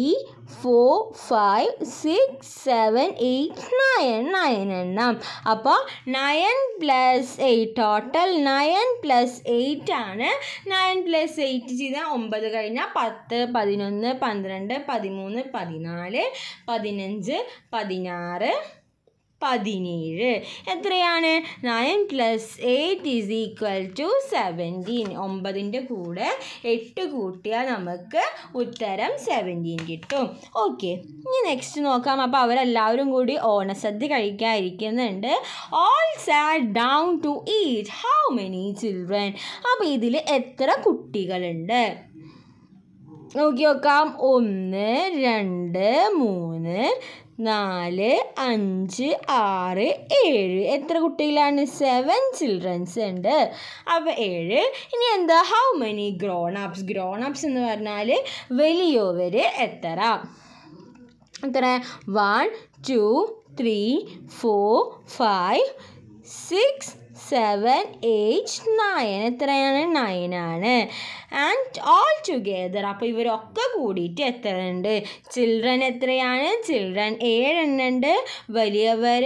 four five six seven eight nine nine എണ്ണം അപ്പോൾ nine plus eight total nine plus eight ആണ് നയൻ പ്ലസ് എയ്റ്റ് ചെയ്താൽ ഒമ്പത് കഴിഞ്ഞാൽ പത്ത് പതിനൊന്ന് പന്ത്രണ്ട് പതിമൂന്ന് പതിനാല് പതിനഞ്ച് പതിനാറ് പതിനേഴ് എത്രയാണ് nine plus eight is equal to seventeen ഒമ്പതിൻ്റെ കൂടെ എട്ട് കൂട്ടിയാൽ നമുക്ക് ഉത്തരം സെവൻറ്റീൻ കിട്ടും ഓക്കെ ഇനി നെക്സ്റ്റ് നോക്കാം അപ്പോൾ അവരെല്ലാവരും കൂടി ഓണസദ്യ കഴിക്കാതിരിക്കുന്നുണ്ട് all sat down to eat how many children അപ്പോൾ ഇതിൽ എത്ര കുട്ടികളുണ്ട് നോക്കി നോക്കാം ഒന്ന് രണ്ട് മൂന്ന് നാല് അഞ്ച് ആറ് ഏഴ് എത്ര കുട്ടികളാണ് സെവൻ ചിൽഡ്രൻസ് ഉണ്ട് അപ്പോൾ ഏഴ് ഇനി എന്താ how many grown ups grown ups എന്ന് പറഞ്ഞാൽ വലിയവർ എത്ര എത്ര one two three four five six seven eight nine എത്രയാണ് നയനാണ് ആൻഡ് ഓൾ ടുഗെദർ അപ്പോൾ ഇവരൊക്കെ കൂടിയിട്ട് എത്ര ഉണ്ട് ചിൽഡ്രൻ എത്രയാണ് ചിൽഡ്രൻ ഏഴെണ്ണുണ്ട് വലിയവർ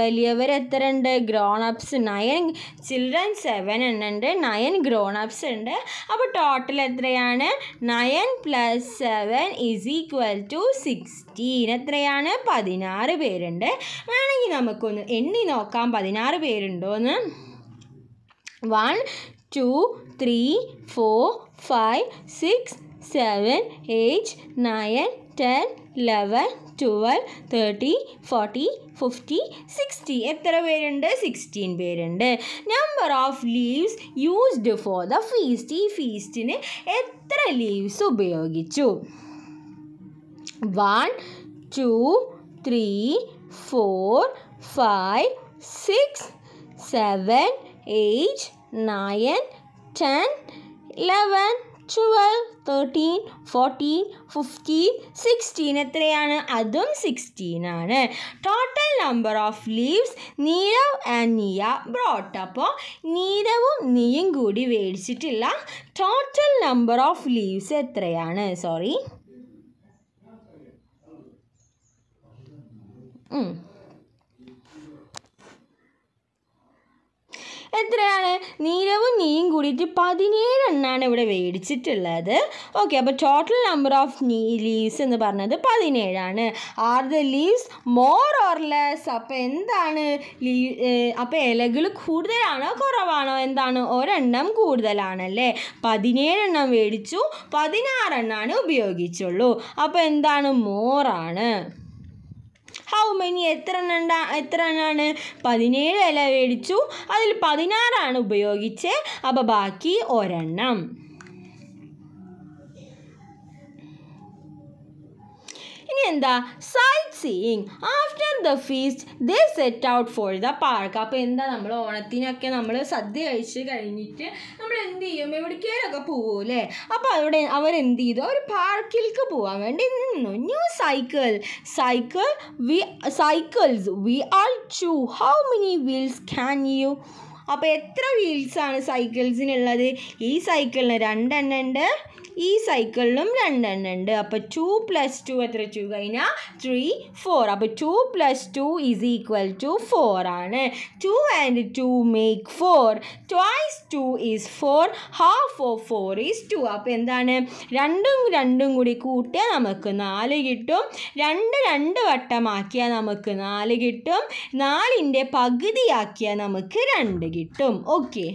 വലിയവർ എത്ര ഉണ്ട് grown ups nine children seven എണ്ണുണ്ട് നയൻ ഗ്രോൺ അപ്സ് ഉണ്ട് അപ്പോൾ ടോട്ടൽ എത്രയാണ് nine plus seven is equal to sixteen എത്രയാണ് പതിനാറ് പേരുണ്ട് വേണമെങ്കിൽ നമുക്കൊന്ന് എണ്ണി നോക്കാം പതിനാറ് പേരുണ്ടോ എന്ന് one two three four five six seven eight nine ten eleven twelve thirty forty fifty sixty എത്ര പേരുണ്ട് സിക്സ്റ്റീൻ പേരുണ്ട് number of leaves used for the feast ഈ ഫീസ്റ്റിന് എത്ര ലീവ്സ് ഉപയോഗിച്ചു one two three four five six seven eight nine 10, 11, 12, 13, 14, 15, 16 എത്രയാണ് അതും sixteen ആണ് total number of leaves Nirav and Niya brought അപ്പോൾ നീരവും നീയും കൂടി മേടിച്ചിട്ടില്ല ടോട്ടൽ നമ്പർ ഓഫ് ലീവ്സ് എത്രയാണ് സോറി 嗯。Mm. എത്രയാണ് നീരവും നീയും കൂടിയിട്ട് പതിനേഴെണ്ണാണ് ഇവിടെ മേടിച്ചിട്ടുള്ളത് ഓക്കെ അപ്പോൾ ടോട്ടൽ നമ്പർ ഓഫ് നീ ലീവ്സ് എന്ന് പറഞ്ഞത് പതിനേഴാണ് are the leaves more or less അപ്പോൾ എന്താണ് ലീ അപ്പോൾ ഇലകൾ കൂടുതലാണോ കുറവാണോ എന്താണ് ഒരെണ്ണം കൂടുതലാണല്ലേ പതിനേഴെണ്ണം മേടിച്ചു പതിനാറെണ്ണാണ് ഉപയോഗിച്ചുള്ളൂ അപ്പോൾ എന്താണ് മോറാണ് ഹൗ മെനി എത്ര എണ്ണ എത്ര എണ്ണാണ് പതിനേഴ് ഇല മേടിച്ചു അതിൽ പതിനാറാണ് ഉപയോഗിച്ച് അപ്പോൾ ബാക്കി ഒരെണ്ണം പിന്നെ എന്താ sightseeing after the feast they set out for the park അപ്പോൾ എന്താ നമ്മൾ ഓണത്തിനൊക്കെ നമ്മൾ സദ്യ കഴിച്ച് കഴിഞ്ഞിട്ട് നമ്മൾ എന്ത് ചെയ്യും എവിടേക്കേലൊക്കെ പോകൂലേ അപ്പോൾ അവിടെ അവരെന്ത് ചെയ്തു അവർ പാർക്കിലേക്ക് പോകാൻ വേണ്ടി നിന്നു new cycle cycle we cycles we all ചു how many wheels can you അപ്പോൾ എത്ര വീൽസാണ് സൈക്കിൾസിനുള്ളത് ഈ സൈക്കിളിന് രണ്ടെണ്ണം ഉണ്ട് ഈ സൈക്കിളിലും രണ്ടെണ്ണം ഉണ്ട് അപ്പോൾ ടു പ്ലസ് ടു എത്ര ടു കഴിഞ്ഞാൽ ത്രീ ഫോർ അപ്പോൾ two plus two is equal to four ആണ് two and two make four twice two is four half of four is two അപ്പോൾ എന്താണ് രണ്ടും രണ്ടും കൂടി കൂട്ടിയാൽ നമുക്ക് നാല് കിട്ടും രണ്ട് രണ്ട് വട്ടമാക്കിയാൽ നമുക്ക് നാല് കിട്ടും നാലിൻ്റെ പകുതിയാക്കിയാൽ നമുക്ക് രണ്ട് കിട്ടും ഓക്കെ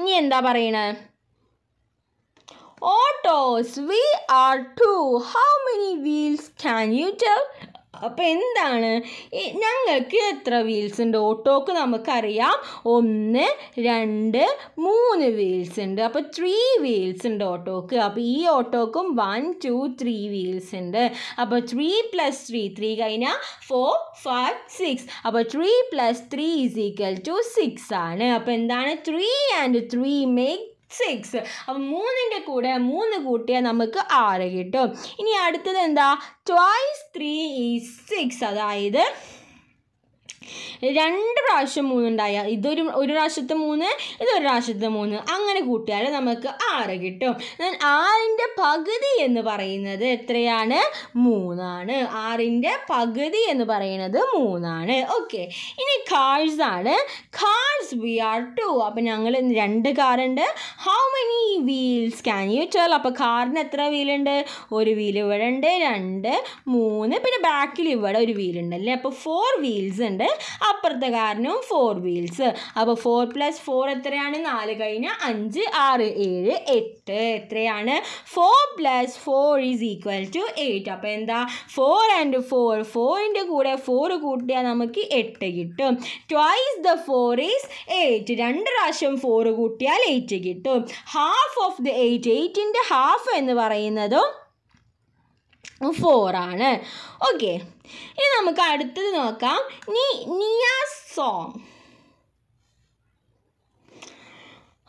ഇനി എന്താ പറയണേ autos we are two how many wheels can you tell അപ്പോൾ എന്താണ് ഞങ്ങൾക്ക് എത്ര വീൽസ് ഉണ്ട് ഓട്ടോക്ക് നമുക്കറിയാം ഒന്ന് രണ്ട് മൂന്ന് വീൽസ് ഉണ്ട് അപ്പോൾ ത്രീ വീൽസ് ഉണ്ട് ഓട്ടോക്ക് അപ്പോൾ ഈ ഓട്ടോക്കും വൺ ടു ത്രീ വീൽസ് ഉണ്ട് അപ്പോൾ ത്രീ പ്ലസ് ത്രീ ത്രീ കഴിഞ്ഞാൽ ഫോർ ഫൈവ് സിക്സ് അപ്പോൾ three plus three is equal to six ആണ് അപ്പോൾ എന്താണ് three and three make six അപ്പം മൂന്നിൻ്റെ കൂടെ മൂന്ന് കൂട്ടിയാൽ നമുക്ക് ആറ് കിട്ടും ഇനി അടുത്തത് എന്താ ട്വൈസ് ത്രീ ഈ സിക്സ് അതായത് രണ്ട് പ്രാവശ്യം ഉണ്ടായ ഇതൊരു ഒരു പ്രാവശ്യത്തെ മൂന്ന് ഇതൊരു പ്രാവശ്യത്തെ മൂന്ന് അങ്ങനെ കൂട്ടിയാൽ നമുക്ക് ആറ് കിട്ടും ആറിൻ്റെ പകുതി എന്ന് പറയുന്നത് എത്രയാണ് മൂന്നാണ് ആറിൻ്റെ പകുതി എന്ന് പറയുന്നത് മൂന്നാണ് ഓക്കെ ഇനി കാഴ്സ് ആണ് കാഴ്സ് വി ആർ ടു അപ്പം ഞങ്ങൾ രണ്ട് കാറുണ്ട് how many wheels can you tell അപ്പോൾ കാറിന് എത്ര വീലുണ്ട് ഒരു വീൽ ഇവിടെ ഉണ്ട് രണ്ട് മൂന്ന് പിന്നെ ബാക്കിൽ ഇവിടെ ഒരു വീലുണ്ട് അല്ലേ അപ്പോൾ ഫോർ വീൽസ് ഉണ്ട് അപ്പുറത്തെ കാറിനും ഫോർ വീൽസ് അപ്പോൾ ഫോർ പ്ലസ് ഫോർ എത്രയാണ് നാല് കഴിഞ്ഞാൽ അഞ്ച് ആറ് ഏഴ് എട്ട് എത്രയാണ് four plus four is equal to eight അപ്പോൾ എന്താ ഫോർ ആൻഡ് ഫോർ ഫോറിൻ്റെ കൂടെ ഫോർ കൂട്ടിയാൽ നമുക്ക് എട്ട് കിട്ടും twice the four is eight രണ്ട് പ്രാവശ്യം ഫോർ കൂട്ടിയാൽ എയ്റ്റ് കിട്ടും ഹാഫ് ഓഫ് ദ എയ്റ്റ് എയ്റ്റിൻ്റെ ഹാഫ് എന്ന് പറയുന്നതും ഫോറാണ് ഓക്കെ ഇനി നമുക്ക് അടുത്തത് നോക്കാം നീ നിയ സോങ്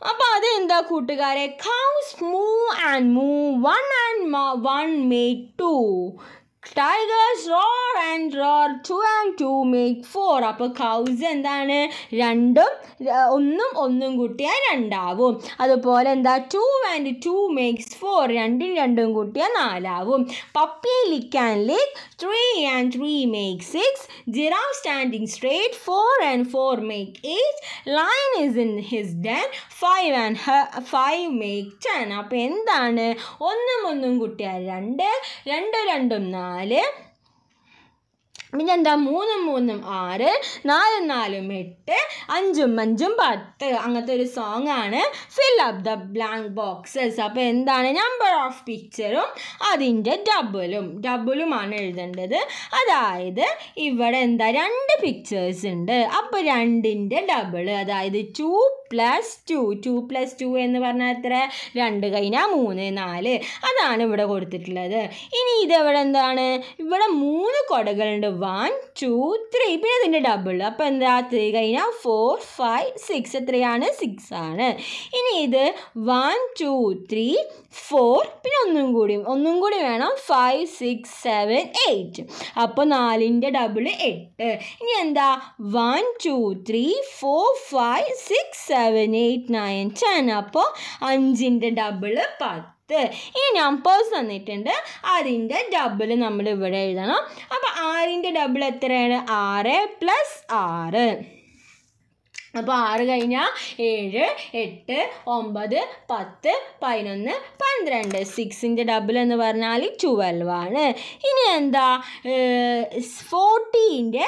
അപ്പോൾ എന്താ കൂട്ടുകാരെ cows move and move one and one make two tigers roar and roar two and two make four അപ്പോൾ കൗസ് എന്താണ് രണ്ടും ഒന്നും ഒന്നും കൂട്ടിയാൽ രണ്ടാവും അതുപോലെ എന്താ two and two makes four രണ്ടും രണ്ടും കൂട്ടിയാൽ നാലാവും puppy lick and lick three and three make six giraffe standing straight four and four make eight lion is in his den five and five make ten അപ്പോൾ എന്താണ് ഒന്നും ഒന്നും കൂട്ടിയാൽ രണ്ട് രണ്ട് രണ്ടും നാല് നാല് എന്താ മൂന്നും മൂന്നും ആറ് നാലും നാലും എട്ട് അഞ്ചും അഞ്ചും പത്ത് അങ്ങനത്തെ ഒരു സോങ് ആണ് fill up the blank boxes അപ്പോൾ എന്താണ് നമ്പർ ഓഫ് പിക്ചറും അതിൻ്റെ ഡബിളും ഡബിളുമാണ് എഴുതേണ്ടത് അതായത് ഇവിടെ എന്താ രണ്ട് പിക്ചേഴ്സ് ഉണ്ട് അപ്പോൾ രണ്ടിൻ്റെ ഡബിൾ അതായത് two plus two two plus two എന്ന് പറഞ്ഞാൽ എത്ര രണ്ട് കഴിഞ്ഞാൽ മൂന്ന് നാല് അതാണ് ഇവിടെ കൊടുത്തിട്ടുള്ളത് ഇനി ഇതെവിടെ എന്താണ് ഇവിടെ മൂന്ന് കൊടകളുണ്ട് വൺ ടു ത്രീ പിന്നെ ഇതിൻ്റെ ഡബിൾ അപ്പോൾ എന്താ ത്രീ കഴിഞ്ഞാൽ ഫോർ ഫൈവ് സിക്സ് എത്രയാണ് സിക്സ് ആണ് ഇനി ഇത് വൺ ടു ത്രീ ഫോർ പിന്നെ ഒന്നും കൂടി ഒന്നും കൂടി വേണം ഫൈവ് സിക്സ് സെവൻ എയ്റ്റ് അപ്പോൾ നാലിൻ്റെ ഡബിൾ എട്ട് ഇനി എന്താ one two three four five six seven eight nine ten അപ്പോൾ അഞ്ചിൻ്റെ ഡബിൾ പത്ത് പത്ത് ഈ നമ്പേഴ്സ് തന്നിട്ടുണ്ട് അതിൻ്റെ ഡബിൾ നമ്മൾ ഇവിടെ എഴുതണം അപ്പോൾ ആറിൻ്റെ ഡബിൾ എത്രയാണ് ആറ് പ്ലസ് ആറ് അപ്പോൾ ആറ് കഴിഞ്ഞാൽ ഏഴ് എട്ട് ഒമ്പത് പത്ത് പതിനൊന്ന് പന്ത്രണ്ട് സിക്സിൻ്റെ ഡബിൾ എന്ന് പറഞ്ഞാൽ ട്വൽവാണ് ഇനി എന്താ ഫോർട്ടീൻ്റെ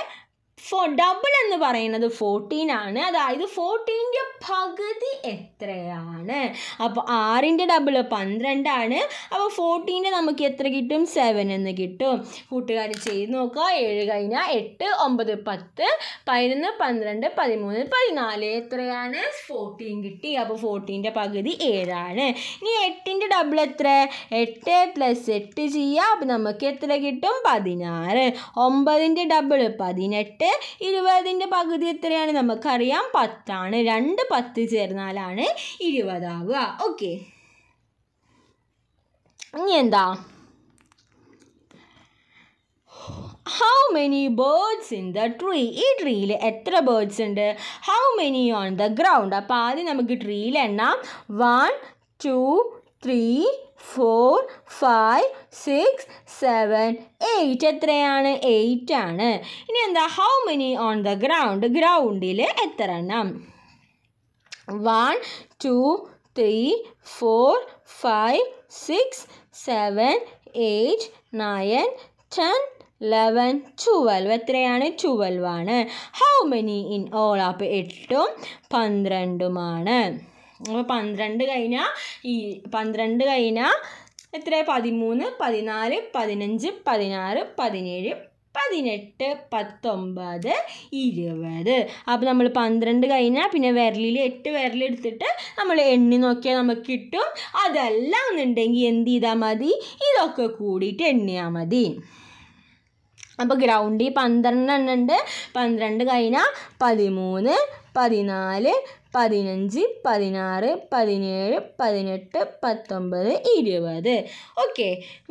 ഫോ ഡബിൾ എന്ന് പറയുന്നത് ഫോർട്ടീൻ ആണ് അതായത് ഫോർട്ടീൻ്റെ പകുതി എത്രയാണ് അപ്പോൾ ആറിൻ്റെ ഡബിൾ പന്ത്രണ്ടാണ് അപ്പോൾ ഫോർട്ടീൻ്റെ നമുക്ക് എത്ര കിട്ടും സെവൻ എന്ന് കിട്ടും കൂട്ടുകാർ ചെയ്ത് നോക്കുക ഏഴ് കഴിഞ്ഞാൽ എട്ട് ഒമ്പത് പത്ത് പതിനൊന്ന് പന്ത്രണ്ട് പതിമൂന്ന് പതിനാല് എത്രയാണ് ഫോർട്ടീൻ കിട്ടി അപ്പോൾ ഫോർട്ടീൻ്റെ പകുതി ഏഴാണ് ഇനി എട്ടിൻ്റെ ഡബിൾ എത്ര എട്ട് പ്ലസ് എട്ട് ചെയ്യുക അപ്പോൾ നമുക്ക് എത്ര കിട്ടും പതിനാറ് ഒമ്പതിൻ്റെ ഡബിൾ പതിനെട്ട് ഇരുപതിൻ്റെ പകുതി എത്രയാണ് നമുക്കറിയാം പത്താണ് രണ്ട് പത്ത് ചേർന്നാലാണ് ഇരുപതാവുക ഓക്കെ ഇനി എന്താ how many birds in the tree ഈ ട്രീയിൽ എത്ര ബേർഡ്സ് ഉണ്ട് how many on the ground അപ്പോൾ ആദ്യം നമുക്ക് ട്രീയിൽ എണ്ണാം one two three four five six seven eight എത്രയാണ് എയ്റ്റ് ആണ് ഇനി എന്താ how many on the ground ഗ്രൗണ്ടിൽ എത്ര എണ്ണം one two three four five six seven eight nine ten eleven twelve എത്രയാണ് ട്വൽവ് ആണ് ഹൗ മെനി ഇൻ ഓൾ അപ്പോൾ എട്ടും പന്ത്രണ്ടുമാണ് അപ്പോൾ പന്ത്രണ്ട് കഴിഞ്ഞാൽ ഈ പന്ത്രണ്ട് കഴിഞ്ഞാൽ എത്ര പതിമൂന്ന് പതിനാല് പതിനഞ്ച് പതിനാറ് പതിനേഴ് പതിനെട്ട് പത്തൊമ്പത് ഇരുപത് അപ്പോൾ നമ്മൾ പന്ത്രണ്ട് കഴിഞ്ഞാൽ പിന്നെ വിരലിൽ എട്ട് വിരലെടുത്തിട്ട് നമ്മൾ എണ്ണി നോക്കിയാൽ നമുക്ക് കിട്ടും അതല്ല എന്നുണ്ടെങ്കിൽ എന്ത് ചെയ്താൽ മതി ഇതൊക്കെ കൂടിയിട്ട് എണ്ണിയാൽ മതി അപ്പോൾ ഗ്രൗണ്ടിൽ പന്ത്രണ്ട് എണ്ണുണ്ട് പന്ത്രണ്ട് കഴിഞ്ഞാൽ പതിമൂന്ന് പതിനാല് പതിനഞ്ച് പതിനാറ് പതിനേഴ് പതിനെട്ട് പത്തൊമ്പത് ഇരുപത് okay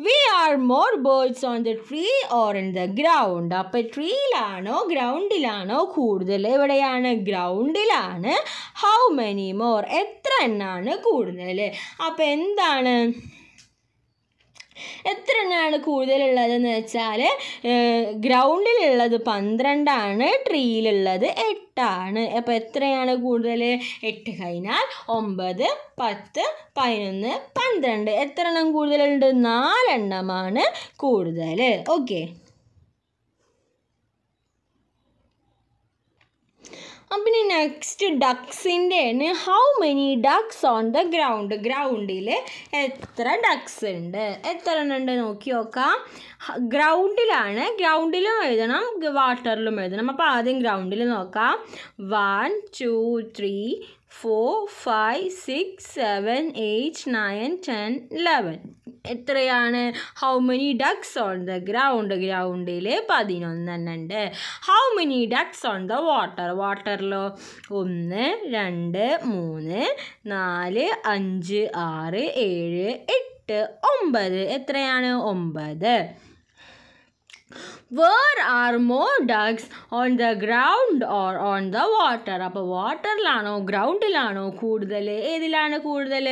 we are more birds on the tree or in the ground അപ്പോൾ ട്രീയിലാണോ ഗ്രൗണ്ടിലാണോ കൂടുതൽ എവിടെയാണ് ഗ്രൗണ്ടിലാണ് ഹൗ മെനി മോർ എത്ര എണ്ണാണ് കൂടുതൽ അപ്പോൾ എന്താണ് എത്ര എണ്ണമാണ് കൂടുതലുള്ളതെന്ന് വെച്ചാൽ ഗ്രൗണ്ടിലുള്ളത് പന്ത്രണ്ടാണ് ട്രീയിലുള്ളത് എട്ടാണ് അപ്പോൾ എത്രയാണ് കൂടുതൽ എട്ട് കഴിഞ്ഞാൽ ഒമ്പത് പത്ത് പതിനൊന്ന് പന്ത്രണ്ട് എത്ര എണ്ണം കൂടുതലുണ്ട് നാലെണ്ണമാണ് കൂടുതൽ ഓക്കെ നെക്സ്റ്റ് ഡക്സിൻ്റെ ആണ് how many ducks on the ground ഗ്രൗണ്ടിൽ എത്ര ഡക്സ് ഉണ്ട് എത്ര ഉണ്ട് നോക്കി നോക്കാം ഗ്രൗണ്ടിലാണ് ഗ്രൗണ്ടിലും എഴുതണം വാട്ടറിലും എഴുതണം അപ്പോൾ ആദ്യം ഗ്രൗണ്ടിൽ നോക്കാം one two three four five six seven eight nine ten eleven എത്രയാണ് how many ducks on the ground ഗ്രൗണ്ടിൽ പതിനൊന്നെണ്ണം ഉണ്ട് how many ducks on the water വാട്ടറിലോ ഒന്ന് രണ്ട് മൂന്ന് നാല് അഞ്ച് ആറ് ഏഴ് എട്ട് ഒമ്പത് എത്രയാണ് ഒമ്പത് where are more ducks on the ground or on the water അപ്പോൾ വാട്ടറിലാണോ ഗ്രൗണ്ടിലാണോ കൂടുതൽ ഏതിലാണ് കൂടുതൽ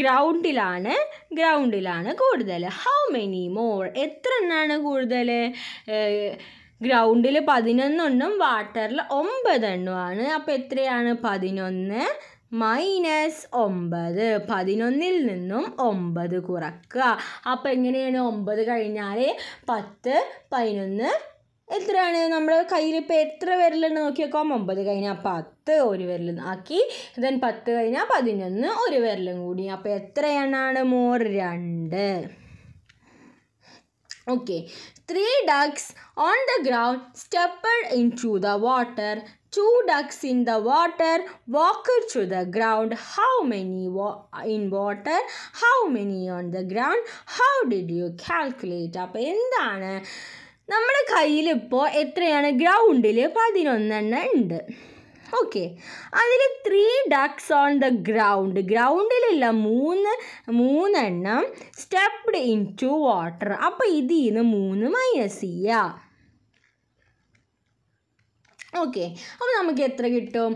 ഗ്രൗണ്ടിലാണ് ഗ്രൗണ്ടിലാണ് കൂടുതൽ ഹൗ മെനി മോർ എത്ര എണ്ണാണ് കൂടുതൽ ഗ്രൗണ്ടിൽ പതിനൊന്നെണ്ണം വാട്ടറിൽ ഒമ്പതെണ്ണമാണ് അപ്പോൾ എത്രയാണ് പതിനൊന്ന് മൈനസ് ഒമ്പത് പതിനൊന്നിൽ നിന്നും ഒമ്പത് കുറക്കുക അപ്പം എങ്ങനെയാണ് ഒമ്പത് കഴിഞ്ഞാൽ പത്ത് പതിനൊന്ന് എത്രയാണ് നമ്മൾ കയ്യിൽ ഇപ്പോൾ എത്ര വിരലുണ്ട് നോക്കിയേക്കാം ഒമ്പത് കഴിഞ്ഞാൽ പത്ത് ഒരു വിരൽ ആക്കി ദെൻ പത്ത് കഴിഞ്ഞാൽ പതിനൊന്ന് ഒരു വിരലും കൂടി അപ്പോൾ എത്ര എണ്ണാണ് മോർ രണ്ട് okay three ducks on the ground stepped into the water two ducks in the water walked to the ground. How many wa in water? How many on the ground? How did you calculate? അപ്പോൾ എന്താണ് നമ്മുടെ കയ്യിൽ ഇപ്പോൾ എത്രയാണ് ഗ്രൗണ്ടിൽ പതിനൊന്നെണ്ണം ഉണ്ട് okay അതിൽ three ducks on the ground ഗ്രൗണ്ടിലുള്ള മൂന്ന് മൂന്നെണ്ണം സ്റ്റെപ്ഡ് ഇൻ ടു വാട്ടർ അപ്പോൾ ഇതിൽ നിന്ന് മൂന്ന് മൈനസ് ചെയ്യുക ഓക്കെ അപ്പോൾ നമുക്ക് എത്ര കിട്ടും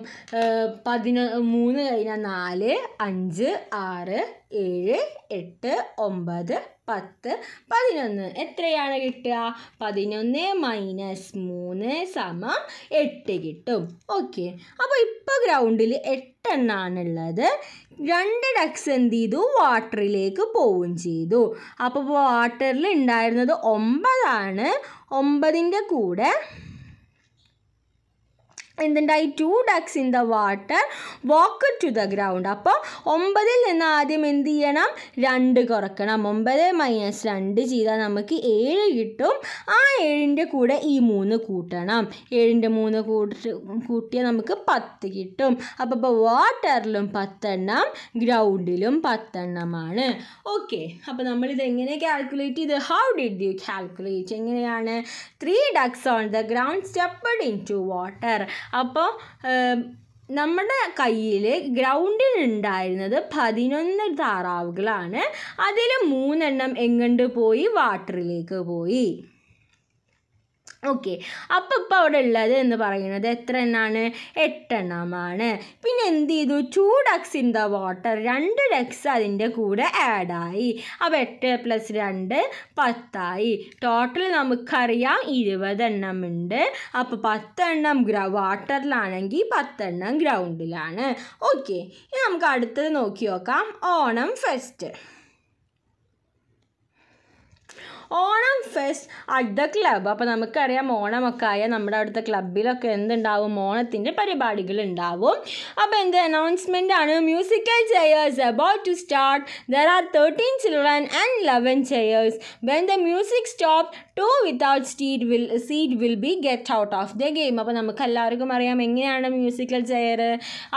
പതിന മൂന്ന് കഴിഞ്ഞാൽ നാല് അഞ്ച് ആറ് ഏഴ് എട്ട് ഒമ്പത് പത്ത് പതിനൊന്ന് എത്രയാണ് കിട്ടുക പതിനൊന്ന് മൈനസ് മൂന്ന് സമം എട്ട് കിട്ടും ഓക്കെ അപ്പോൾ ഇപ്പോൾ ഗ്രൗണ്ടിൽ എട്ടെണ്ണാണുള്ളത് രണ്ട് ഡക്സ് എന്ത് ചെയ്തു വാട്ടറിലേക്ക് പോവുകയും ചെയ്തു അപ്പോൾ വാട്ടറിൽ ഉണ്ടായിരുന്നത് ഒമ്പതാണ് ഒമ്പതിൻ്റെ കൂടെ എന്തുണ്ടായി two ducks in the water walk to the ground അപ്പോൾ ഒമ്പതിൽ നിന്ന് ആദ്യം എന്ത് ചെയ്യണം രണ്ട് കുറക്കണം ഒമ്പത് മൈനസ് രണ്ട് ചെയ്താൽ നമുക്ക് ഏഴ് കിട്ടും ആ ഏഴിൻ്റെ കൂടെ ഈ മൂന്ന് കൂട്ടണം ഏഴിൻ്റെ മൂന്ന് കൂട്ടി കൂട്ടിയാൽ നമുക്ക് പത്ത് കിട്ടും അപ്പോൾ ഇപ്പോൾ വാട്ടറിലും പത്തെണ്ണം ഗ്രൗണ്ടിലും പത്തെണ്ണമാണ് ഓക്കെ അപ്പോൾ നമ്മളിത് എങ്ങനെ കാൽക്കുലേറ്റ് ചെയ്ത് ഹൗ ഡിഡ് യു കാൽക്കുലേറ്റ് എങ്ങനെയാണ് three ducks on the ground stepped into water അപ്പോൾ നമ്മുടെ കയ്യിൽ ഗ്രൗണ്ടിൽ ഉണ്ടായിരുന്നത് പതിനൊന്ന് താറാവുകളാണ് അതിൽ മൂന്നെണ്ണം എങ്ങണ്ട് പോയി വാട്ടറിലേക്ക് പോയി ഓക്കെ അപ്പം ഇപ്പോൾ അവിടെ ഉള്ളത് എന്ന് പറയുന്നത് എത്ര എണ്ണമാണ് എട്ടെണ്ണമാണ് പിന്നെ എന്ത് ചെയ്തു two ducks in the water രണ്ട് ഡക്സ് അതിൻ്റെ കൂടെ ആഡായി അപ്പോൾ എട്ട് പ്ലസ് രണ്ട് പത്തായി ടോട്ടൽ നമുക്കറിയാം ഇരുപതെണ്ണം ഉണ്ട് അപ്പോൾ പത്തെണ്ണം ഗ്ര വാട്ടറിലാണെങ്കിൽ പത്തെണ്ണം ഗ്രൗണ്ടിലാണ് ഓക്കെ ഇനി നമുക്ക് അടുത്തത് നോക്കി നോക്കാം Onam fest Onam fest at the club അപ്പോൾ നമുക്കറിയാം ഓണമൊക്കെ ആയാൽ നമ്മുടെ അവിടുത്തെ ക്ലബ്ബിലൊക്കെ എന്തുണ്ടാവും ഓണത്തിൻ്റെ പരിപാടികൾ ഉണ്ടാവും അപ്പോൾ എന്ത് അനൗൺസ്മെൻ്റ് ആണ് musical chairs about to start there are thirteen children and eleven chairs when the music stop two without seat will seat will be get out of the game അപ്പോൾ നമുക്ക് എല്ലാവർക്കും അറിയാം എങ്ങനെയാണ് മ്യൂസിക്കൽ ചെയർ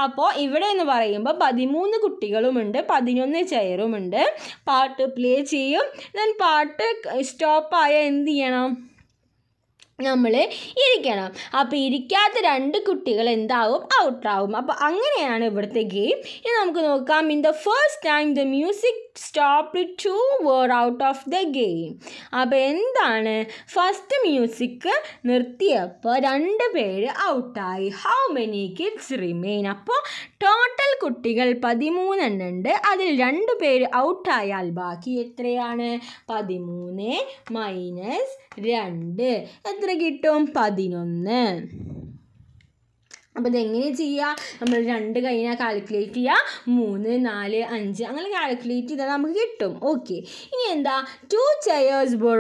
അപ്പോൾ ഇവിടെ എന്ന് പറയുമ്പോൾ പതിമൂന്ന് കുട്ടികളുമുണ്ട് പതിനൊന്ന് ചെയറുമുണ്ട് പാട്ട് പ്ലേ ചെയ്യും ദെൻ പാട്ട് സ്റ്റോപ്പായാൽ എന്ത് ചെയ്യണം നമ്മൾ ഇരിക്കണം അപ്പോൾ ഇരിക്കാത്ത രണ്ട് കുട്ടികൾ എന്താവും ഔട്ടാവും അപ്പോൾ അങ്ങനെയാണ് ഇവിടുത്തെ ഗെയിം ഇനി നമുക്ക് നോക്കാം in the first time the music stop two were out of the game അപ്പോൾ എന്താണ് ഫസ്റ്റ് മ്യൂസിക് നിർത്തിയപ്പോൾ രണ്ട് പേര് ഔട്ടായി ഹൗ മെനി കിഡ്സ് റിമെയിൻ അപ്പോൾ ടോട്ടൽ കുട്ടികൾ പതിമൂന്നെണ്ണം ഉണ്ട് അതിൽ രണ്ട് പേര് ഔട്ടായാൽ ബാക്കി എത്രയാണ് പതിമൂന്ന് മൈനസ് രണ്ട് എത്ര എത്ര കിട്ടും പതിനൊന്ന് അപ്പോൾ ഇതെങ്ങനെ ചെയ്യുക നമ്മൾ രണ്ട് കഴിഞ്ഞാൽ കാൽക്കുലേറ്റ് ചെയ്യുക മൂന്ന് നാല് അഞ്ച് അങ്ങനെ കാൽക്കുലേറ്റ് ചെയ്താൽ നമുക്ക് കിട്ടും ഓക്കെ ഇനി എന്താ ടു ചെയേഴ്സ് വർ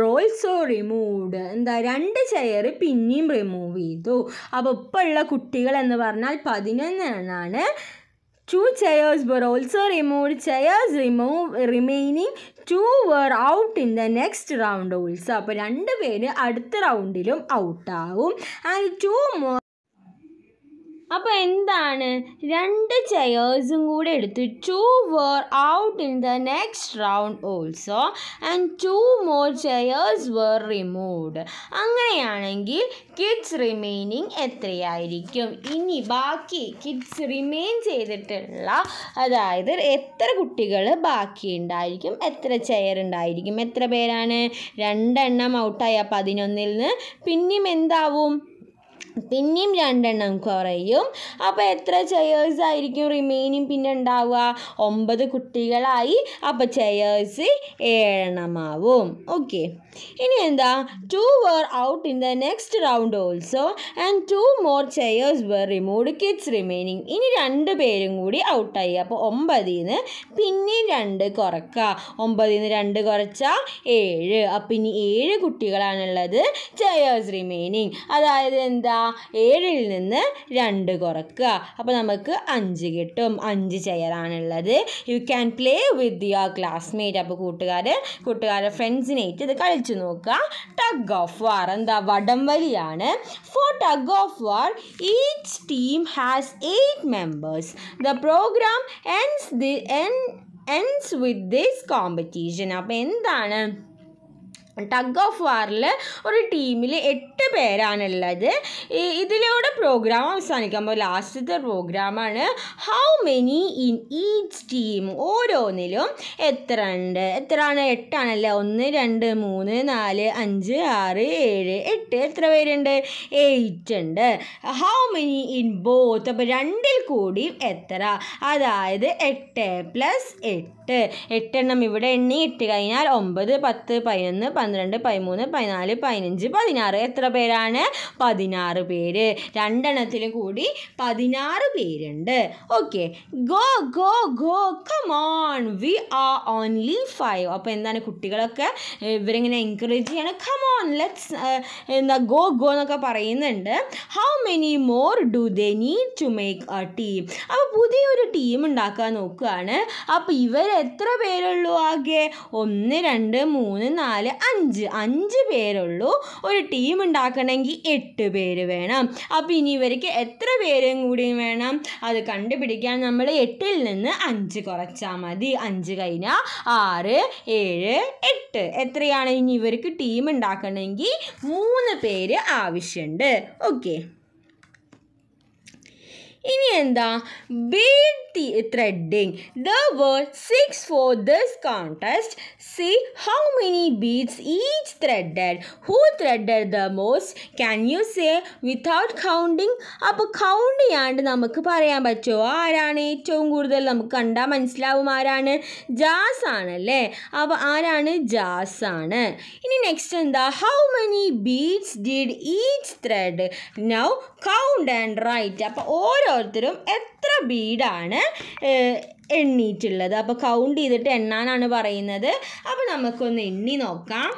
റിമൂവ്ഡ് എന്താ രണ്ട് ചെയർ പിന്നെയും റിമൂവ് ചെയ്തു അപ്പോൾ ഇപ്പോൾ ഉള്ള കുട്ടികൾ എന്ന് പറഞ്ഞാൽ പതിനൊന്നെണ്ണാണ് two chairs were also removed chairs remove remaining two were out in the next round also അപ്പോൾ രണ്ട് പേര് അടുത്ത റൗണ്ടിലും ഔട്ടാവും ആൻഡ് ടു മോർ അപ്പോൾ എന്താണ് രണ്ട് ചെയേഴ്സും കൂടെ എടുത്ത് two were out in the next round also and two more chairs were removed അങ്ങനെയാണെങ്കിൽ കിഡ്സ് റിമൈനിങ് എത്രയായിരിക്കും ഇനി ബാക്കി കിഡ്സ് റിമെയിൻ ചെയ്തിട്ടുള്ള അതായത് എത്ര കുട്ടികൾ ബാക്കി ഉണ്ടായിരിക്കും എത്ര ചെയർ ഉണ്ടായിരിക്കും എത്ര പേരാണ് രണ്ടെണ്ണം ഔട്ടായി പതിനൊന്നിൽ നിന്ന് പിന്നെയും എന്താവും പിന്നെയും രണ്ടെണ്ണം കുറയും അപ്പോൾ എത്ര ചെയേഴ്സ് ആയിരിക്കും റിമൈനിങ് പിന്നെ ഉണ്ടാവുക ഒമ്പത് കുട്ടികളായി അപ്പോൾ ചെയേഴ്സ് ഏഴെണ്ണമാവും ഓക്കെ ഇനി എന്താ two were out in the next round also and two more chairs were remove kids remaining ഇനി രണ്ട് പേരും കൂടി ഔട്ടായി അപ്പോൾ ഒമ്പതിൽ നിന്ന് പിന്നെയും രണ്ട് കുറക്കുക ഒമ്പതിൽ നിന്ന് രണ്ട് കുറച്ചാൽ ഏഴ് അപ്പം ഇനി ഏഴ് കുട്ടികളാണുള്ളത് ചെയേഴ്സ് റിമൈനിങ് അതായത് എന്താ ഏഴിൽ നിന്ന് രണ്ട് കുറക്കുക അപ്പോൾ നമുക്ക് അഞ്ച് കിട്ടും അഞ്ച് ചെയറാണുള്ളത് you can play with your classmate അപ്പോൾ കൂട്ടുകാർ കൂട്ടുകാരെ ഫ്രണ്ട്സിനേറ്റ് ഇത് കളിച്ചു നോക്കുക ടഗ് ഓഫ് വാർ എന്താ വടംവലിയാണ് for tug of war each team has eight members the programme ends the end ends with this competition അപ്പോൾ എന്താണ് ടഗ് ഓഫ് വാറിൽ ഒരു ടീമിൽ എട്ട് പേരാണുള്ളത് ഇതിലൂടെ പ്രോഗ്രാം അവസാനിക്കുമ്പോൾ ലാസ്റ്റത്തെ പ്രോഗ്രാമാണ് how many in each team ഓരോന്നിലും എത്ര ഉണ്ട് എത്രയാണ് എട്ടാണല്ലേ ഒന്ന് രണ്ട് മൂന്ന് നാല് അഞ്ച് ആറ് ഏഴ് എട്ട് എത്ര പേരുണ്ട് എയ്റ്റ് ഉണ്ട് ഹൗ മെനി ഇൻ ബോത്ത് അപ്പോൾ രണ്ടിൽ കൂടി എത്ര അതായത് എട്ട് പ്ലസ് എട്ട് എട്ടെണ്ണം ഇവിടെ എണ്ണി ഇട്ട് കഴിഞ്ഞാൽ ഒമ്പത് പത്ത് പതിനൊന്ന് പന്ത്രണ്ട് പതിമൂന്ന് പതിനാല് പതിനഞ്ച് പതിനാറ് എത്ര പേരാണ് പതിനാറ് പേര് രണ്ടെണ്ണത്തിലും കൂടി പതിനാറ് പേരുണ്ട് okay go go go come on we are only five അപ്പോൾ എന്താണ് കുട്ടികളൊക്കെ ഇവരിങ്ങനെ എൻകറേജ് ചെയ്യണം കമോൺ ലെറ്റ്സ് എന്താ ഗോ ഗോ എന്നൊക്കെ പറയുന്നുണ്ട് how many more do the need to make a team അപ്പോൾ പുതിയൊരു ടീം ഉണ്ടാക്കാൻ നോക്കുകയാണ് അപ്പോൾ ഇവർ എത്ര പേരുള്ളൂ ആകെ ഒന്ന് രണ്ട് മൂന്ന് നാല് അഞ്ച് അഞ്ച് പേരുള്ളൂ ഒരു ടീം ഉണ്ടാക്കണമെങ്കിൽ എട്ട് പേര് വേണം അപ്പോൾ ഇനി ഇവർക്ക് എത്ര പേരും കൂടി വേണം അത് കണ്ടുപിടിക്കാൻ നമ്മൾ എട്ടിൽ നിന്ന് അഞ്ച് കുറച്ചാൽ മതി അഞ്ച് കഴിഞ്ഞാൽ ആറ് ഏഴ് എട്ട് എത്രയാണ് ഇനി ഇവർക്ക് ടീം ഉണ്ടാക്കണമെങ്കിൽ മൂന്ന് പേര് ആവശ്യമുണ്ട് ഓക്കെ ഇനി എന്താ big th threading. There were 6 for this contest. See how many beads each threaded. Who threaded the most? Can you say without counting? അപ്പോൾ കൗണ്ട് ചെയ്യാണ്ട് നമുക്ക് പറയാൻ പറ്റുമോ ആരാണ് ഏറ്റവും കൂടുതൽ നമുക്ക് കണ്ടാൽ മനസ്സിലാവും ആരാണ് ജാസ് ആണല്ലേ അപ്പോൾ ആരാണ് ജാസ് ആണ് ഇനി നെക്സ്റ്റ് എന്താ how many beads did each thread now count and write അപ്പോൾ ഓരോരുത്തരും എത്ര ബീഡാണ് എണ്ണിയിട്ടുള്ളത് അപ്പോൾ കൗണ്ട് ചെയ്തിട്ട് എണ്ണാനാണ് പറയുന്നത് അപ്പോൾ നമുക്കൊന്ന് എണ്ണി നോക്കാം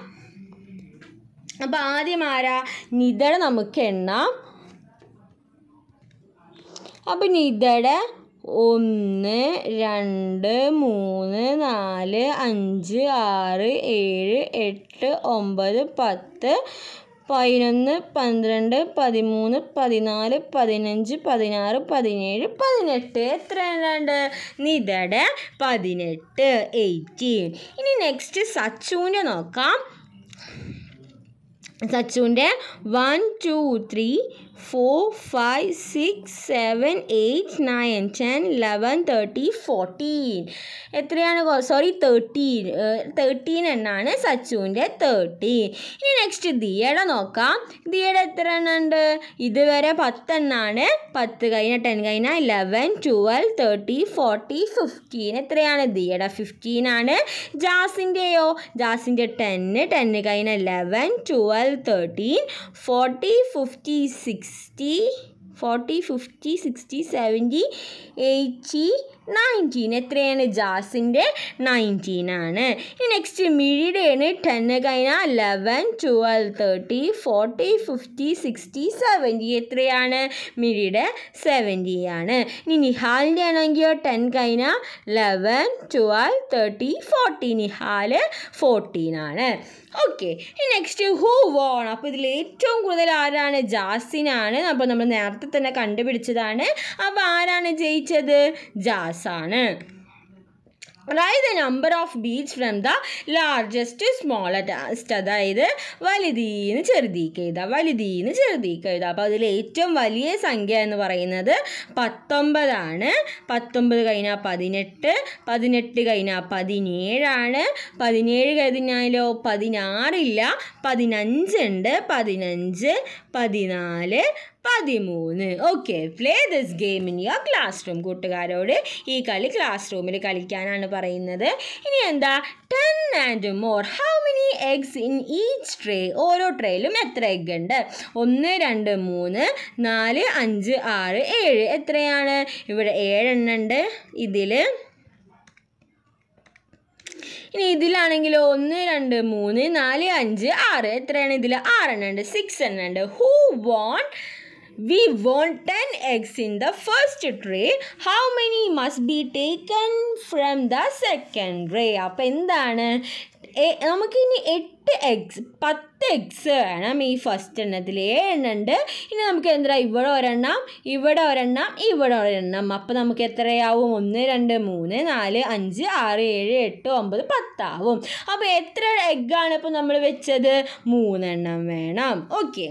അപ്പോൾ ആദ്യം ആരാ നിതട നമുക്ക് എണ്ണാം അപ്പോൾ നിതട ഒന്ന് രണ്ട് മൂന്ന് നാല് അഞ്ച് ആറ് ഏഴ് എട്ട് ഒമ്പത് പത്ത് പതിനൊന്ന് പന്ത്രണ്ട് പതിമൂന്ന് പതിനാല് പതിനഞ്ച് പതിനാറ് പതിനേഴ് പതിനെട്ട് എത്ര എത്രയാണ്ട് നിതട പതിനെട്ട് എയ്റ്റീൻ ഇനി നെക്സ്റ്റ് സച്ചുവിൻ്റെ നോക്കാം സച്ചുവിൻ്റെ one two three four five six seven eight nine ten eleven thirty fourteen എത്രയാണ് സോറി തേർട്ടീൻ തേർട്ടീൻ എന്നാണ് സച്ചുവിൻ്റെ തേർട്ടീൻ ഇനി നെക്സ്റ്റ് ദിയയുടെ നോക്കാം ദിയയുടെ എത്ര എണ്ണം ഉണ്ട് ഇതുവരെ പത്തെണ്ണാണ് പത്ത് കഴിഞ്ഞ ടെൻ കഴിഞ്ഞ eleven twelve thirty forty fifteen എത്രയാണ് ദിയയുടെ ഫിഫ്റ്റീൻ ആണ് ജാസിൻ്റെയോ ജാസിൻ്റെ ടെന്ന് ടെന്ന് കഴിഞ്ഞ eleven twelve thirteen forty fifty six 60, 40, 50, 60, 70, 80, nineteen എത്രയാണ് ജാസിൻ്റെ നയൻറ്റീൻ ആണ് ഇനി നെക്സ്റ്റ് മിഴിയുടെയാണ് ടെൻ കഴിഞ്ഞാൽ eleven twelve thirty forty fifty sixty seventy എത്രയാണ് മിഴിയുടെ സെവൻറ്റി ആണ് ഇനി നിഹാലിൻ്റെ ആണെങ്കിൽ ടെൻ കഴിഞ്ഞാൽ eleven twelve thirty forty Nihal fourteen ആണ് ഓക്കെ ഇനി നെക്സ്റ്റ് ഹൂ വോൺ അപ്പോൾ ഇതിൽ ഏറ്റവും കൂടുതൽ ആരാണ് ജാസിനാണ് അപ്പോൾ നമ്മൾ നേരത്തെ തന്നെ കണ്ടുപിടിച്ചതാണ് അപ്പോൾ ആരാണ് ജയിച്ചത് ജാസ് ഗ്ലാസ്സാണ് right the number of beads from the largest smallest അതായത് വലുതീന്ന് ചെറുതീക്ക് എഴുതാം വലുതീന്ന് ചെറുതീക്ക് എഴുതാം അപ്പോൾ അതിൽ ഏറ്റവും വലിയ സംഖ്യ എന്ന് പറയുന്നത് പത്തൊമ്പതാണ് പത്തൊമ്പത് കഴിഞ്ഞാൽ പതിനെട്ട് പതിനെട്ട് കഴിഞ്ഞാൽ പതിനേഴാണ് പതിനേഴ് കഴിഞ്ഞാലോ പതിനാറില്ല പതിനഞ്ചുണ്ട് പതിനഞ്ച് പതിനാല് പതിമൂന്ന് okay play this game in your classroom കൂട്ടുകാരോട് ഈ കളി ക്ലാസ് റൂമിൽ കളിക്കാനാണ് പറയുന്നത് ഇനി എന്താ ten and more how many eggs in each tray ഓരോ ട്രേയിലും എത്ര എഗ് ഉണ്ട് ഒന്ന് രണ്ട് മൂന്ന് നാല് അഞ്ച് ആറ് ഏഴ് എത്രയാണ് ഇവിടെ ഏഴെണ്ണം ഉണ്ട് ഇതിൽ ഇനി ഇതിലാണെങ്കിലോ ഒന്ന് രണ്ട് മൂന്ന് നാല് അഞ്ച് ആറ് എത്രയാണ് ഇതിൽ ആറെണ്ണം ഉണ്ട് സിക്സ് എണ്ണം ഉണ്ട് who want We want 10 eggs in the first tray. How many must be taken from the second tray? അപ്പോൾ എന്താണ് നമുക്കിനി എട്ട് എഗ്സ് പത്ത് എഗ്സ് വേണം ഈ ഫസ്റ്റ് എണ്ണത്തിൽ ഏഴെണ്ണുണ്ട് ഇനി നമുക്ക് എന്താ ഇവിടെ ഒരെണ്ണം ഇവിടെ ഒരെണ്ണം ഇവിടെ ഒരെണ്ണം അപ്പോൾ നമുക്ക് എത്രയാവും ഒന്ന് രണ്ട് മൂന്ന് നാല് അഞ്ച് ആറ് ഏഴ് എട്ട് ഒമ്പത് പത്താവും അപ്പോൾ എത്ര എഗ്ഗാണ് ഇപ്പോൾ നമ്മൾ വെച്ചത് മൂന്നെണ്ണം വേണം ഓക്കെ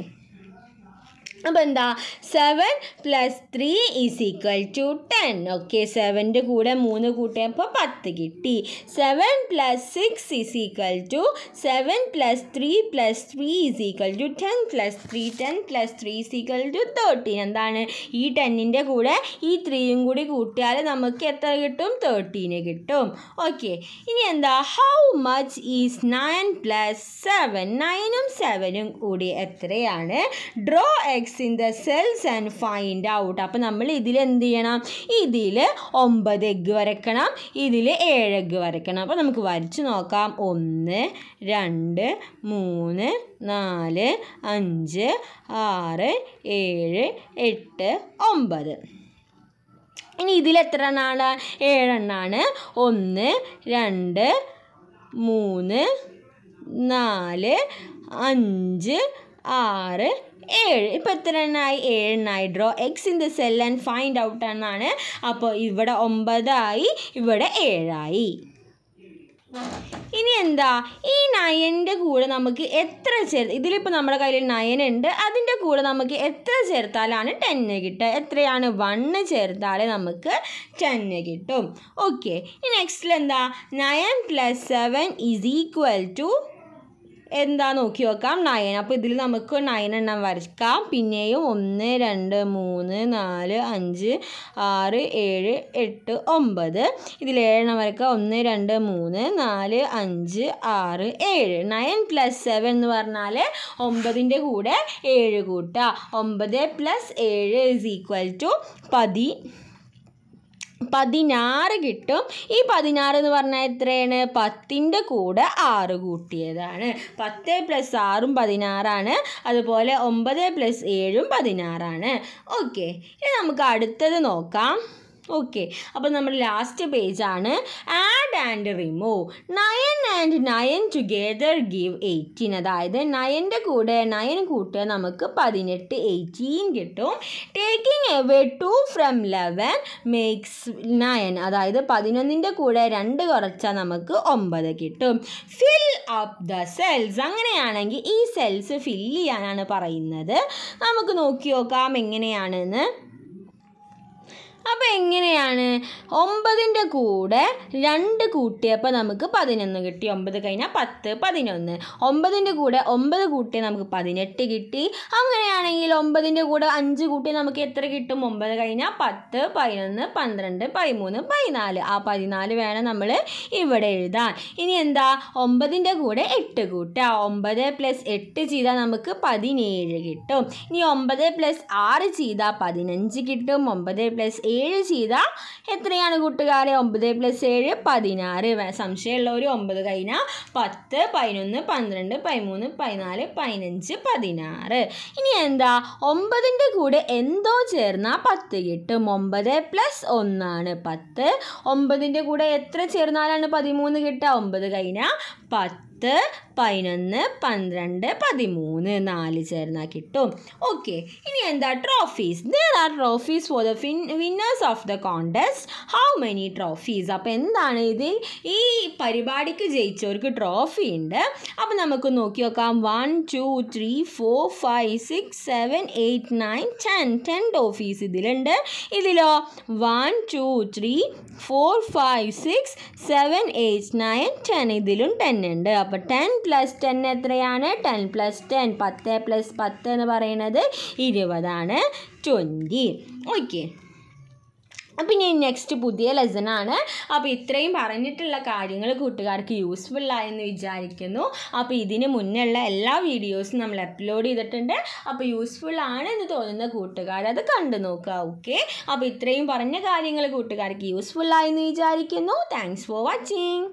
അപ്പോൾ എന്താ seven plus three is equal to ten okay സെവൻ്റെ കൂടെ മൂന്ന് കൂട്ടിയപ്പോൾ പത്ത് കിട്ടി seven plus six is equal to seven plus three plus three is equal to ten plus three ten plus three is equal to thirteen എന്താണ് ഈ ടെന്നിൻ്റെ കൂടെ ഈ ത്രീയും കൂടി കൂട്ടിയാൽ നമുക്ക് എത്ര കിട്ടും തേർട്ടീന് കിട്ടും ഓക്കെ ഇനി എന്താ how much is nine plus seven നയനും സെവനും കൂടി എത്രയാണ് draw eggs eggs in the cells and find out അപ്പോൾ നമ്മൾ ഇതിൽ എന്ത് ചെയ്യണം ഇതിൽ ഒമ്പത് എഗ്ഗ് വരക്കണം ഇതിൽ ഏഴ് എഗ്ഗ് വരക്കണം അപ്പോൾ നമുക്ക് വരച്ച് നോക്കാം ഒന്ന് രണ്ട് മൂന്ന് നാല് അഞ്ച് ആറ് ഏഴ് എട്ട് ഒമ്പത് ഇനി ഇതിൽ എത്ര എണ്ണമാണ് ഏഴെണ്ണമാണ് ഒന്ന് രണ്ട് മൂന്ന് നാല് അഞ്ച് ആറ് ഏഴ് ഇപ്പോൾ എത്ര എണ്ണമായി ഏഴെണ്ണമായി draw eggs in the cell and find out എന്നാണ് അപ്പോൾ ഇവിടെ ഒമ്പതായി ഇവിടെ ഏഴായി ഇനി എന്താ ഈ നയൻ്റെ കൂടെ നമുക്ക് എത്ര ചേർ ഇതിലിപ്പോൾ നമ്മുടെ കയ്യിൽ നയൻ ഉണ്ട് അതിൻ്റെ കൂടെ നമുക്ക് എത്ര ചേർത്താലാണ് ടെന്ന് കിട്ടുക എത്രയാണ് വണ്ണ് ചേർത്താലേ നമുക്ക് ടെന്ന് കിട്ടും ഓക്കെ ഇനി നെക്സ്റ്റിൽ എന്താ nine plus seven is equal to എന്താ നോക്കി നോക്കാം നയൻ അപ്പോൾ ഇതിൽ നമുക്ക് നയൻ എണ്ണം വരയ്ക്കാം പിന്നെയും ഒന്ന് രണ്ട് മൂന്ന് നാല് അഞ്ച് ആറ് ഏഴ് എട്ട് ഒമ്പത് ഇതിൽ ഏഴെണ്ണം വരയ്ക്കുക ഒന്ന് രണ്ട് മൂന്ന് നാല് അഞ്ച് ആറ് ഏഴ് നയൻ പ്ലസ് സെവൻ എന്ന് പറഞ്ഞാൽ ഒമ്പതിൻ്റെ കൂടെ ഏഴ് കൂട്ടുക ഒമ്പത് പ്ലസ് ഏഴ് ഈസ് ഈക്വൽ ടു പതി പതിനാറ് കിട്ടും ഈ പതിനാറ് എന്ന് പറഞ്ഞാൽ എത്രയാണ് പത്തിൻ്റെ കൂടെ ആറ് കൂട്ടിയതാണ് പത്ത് പ്ലസ് ആറും പതിനാറാണ് അതുപോലെ ഒമ്പത് പ്ലസ് ഏഴും പതിനാറാണ് ഓക്കെ ഇനി നമുക്ക് അടുത്തത് നോക്കാം ഓക്കെ അപ്പോൾ നമ്മൾ ലാസ്റ്റ് പേജാണ് add and remove nine and nine together give eighteen അതായത് നയൻ്റെ കൂടെ നയൻ കൂട്ടുക നമുക്ക് പതിനെട്ട് എയ്റ്റീൻ കിട്ടും taking away two from eleven makes nine അതായത് പതിനൊന്നിൻ്റെ കൂടെ രണ്ട് കുറച്ചാൽ നമുക്ക് ഒമ്പത് കിട്ടും ഫിൽ അപ്പ് ദ സെൽസ് അങ്ങനെയാണെങ്കിൽ ഈ സെൽസ് ഫില്ല് ചെയ്യാനാണ് പറയുന്നത് നമുക്ക് നോക്കി നോക്കാം എങ്ങനെയാണെന്ന് അപ്പോൾ എങ്ങനെയാണ് ഒമ്പതിൻ്റെ കൂടെ രണ്ട് കൂട്ടിയപ്പോൾ നമുക്ക് പതിനൊന്ന് കിട്ടി ഒമ്പത് കഴിഞ്ഞാൽ പത്ത് പതിനൊന്ന് ഒമ്പതിൻ്റെ കൂടെ ഒമ്പത് കൂട്ടിയാൽ നമുക്ക് പതിനെട്ട് കിട്ടി അങ്ങനെയാണെങ്കിൽ ഒമ്പതിൻ്റെ കൂടെ അഞ്ച് കൂട്ടിയാൽ നമുക്ക് എത്ര കിട്ടും ഒമ്പത് കഴിഞ്ഞാൽ പത്ത് പതിനൊന്ന് പന്ത്രണ്ട് പതിമൂന്ന് പതിനാല് ആ പതിനാല് വേണം നമ്മൾ ഇവിടെ എഴുതാൻ ഇനി എന്താ ഒമ്പതിൻ്റെ കൂടെ എട്ട് കൂട്ടുക ഒമ്പത് പ്ലസ് എട്ട് ചെയ്താൽ നമുക്ക് പതിനേഴ് കിട്ടും ഇനി ഒമ്പത് പ്ലസ് ആറ് ചെയ്താൽ പതിനഞ്ച് കിട്ടും ഒമ്പത് പ്ലസ് ഏഴ് ചെയ്ത എത്രയാണ് കൂട്ടുകാരെ ഒമ്പത് പ്ലസ് ഏഴ് പതിനാറ് സംശയമുള്ളവർ ഒമ്പത് കഴിഞ്ഞാൽ പത്ത് പതിനൊന്ന് പന്ത്രണ്ട് പതിമൂന്ന് പതിനാല് പതിനഞ്ച് പതിനാറ് ഇനി എന്താ ഒമ്പതിൻ്റെ കൂടെ എന്തോ ചേർന്നാൽ പത്ത് കിട്ടും ഒമ്പത് പ്ലസ് ഒന്നാണ് പത്ത് ഒമ്പതിൻ്റെ കൂടെ എത്ര ചേർന്നാലാണ് പതിമൂന്ന് കിട്ടുക ഒമ്പത് കഴിഞ്ഞാൽ പത്ത് പത്ത് പതിനൊന്ന് പന്ത്രണ്ട് പതിമൂന്ന് നാല് ചേർന്നാൽ കിട്ടും ഓക്കെ ഇനി എന്താ trophies there are trophies for the fin winners of the contest how many trophies അപ്പോൾ എന്താണ് ഇതിൽ ഈ പരിപാടിക്ക് ജയിച്ചവർക്ക് ട്രോഫി ഉണ്ട് അപ്പോൾ നമുക്ക് നോക്കി നോക്കാം one two three four five six seven eight nine ten ten trophies ഇതിലുണ്ട് ഇതിലോ one two three four five six seven eight nine ten ഇതിലും ടെൻ ഉണ്ട് അപ്പോൾ അപ്പോൾ ടെൻ പ്ലസ് ടെൻ എത്രയാണ് ടെൻ പ്ലസ് ടെൻ പത്ത് പ്ലസ് പത്ത് എന്ന് പറയുന്നത് ഇരുപതാണ് ട്വൻറ്റി ഓക്കെ അപ്പം ഇനി നെക്സ്റ്റ് പുതിയ ആണ് അപ്പോൾ ഇത്രയും പറഞ്ഞിട്ടുള്ള കാര്യങ്ങൾ കൂട്ടുകാർക്ക് യൂസ്ഫുൾ ആയെന്ന് വിചാരിക്കുന്നു അപ്പോൾ ഇതിന് മുന്നുള്ള എല്ലാ വീഡിയോസും നമ്മൾ അപ്ലോഡ് ചെയ്തിട്ടുണ്ട് അപ്പോൾ യൂസ്ഫുൾ ആണെന്ന് തോന്നുന്ന കൂട്ടുകാർ അത് കണ്ടു നോക്കുക ഓക്കെ അപ്പോൾ ഇത്രയും പറഞ്ഞ കാര്യങ്ങൾ കൂട്ടുകാർക്ക് യൂസ്ഫുൾ ആയെന്ന് വിചാരിക്കുന്നു താങ്ക്സ് ഫോർ വാച്ചിങ്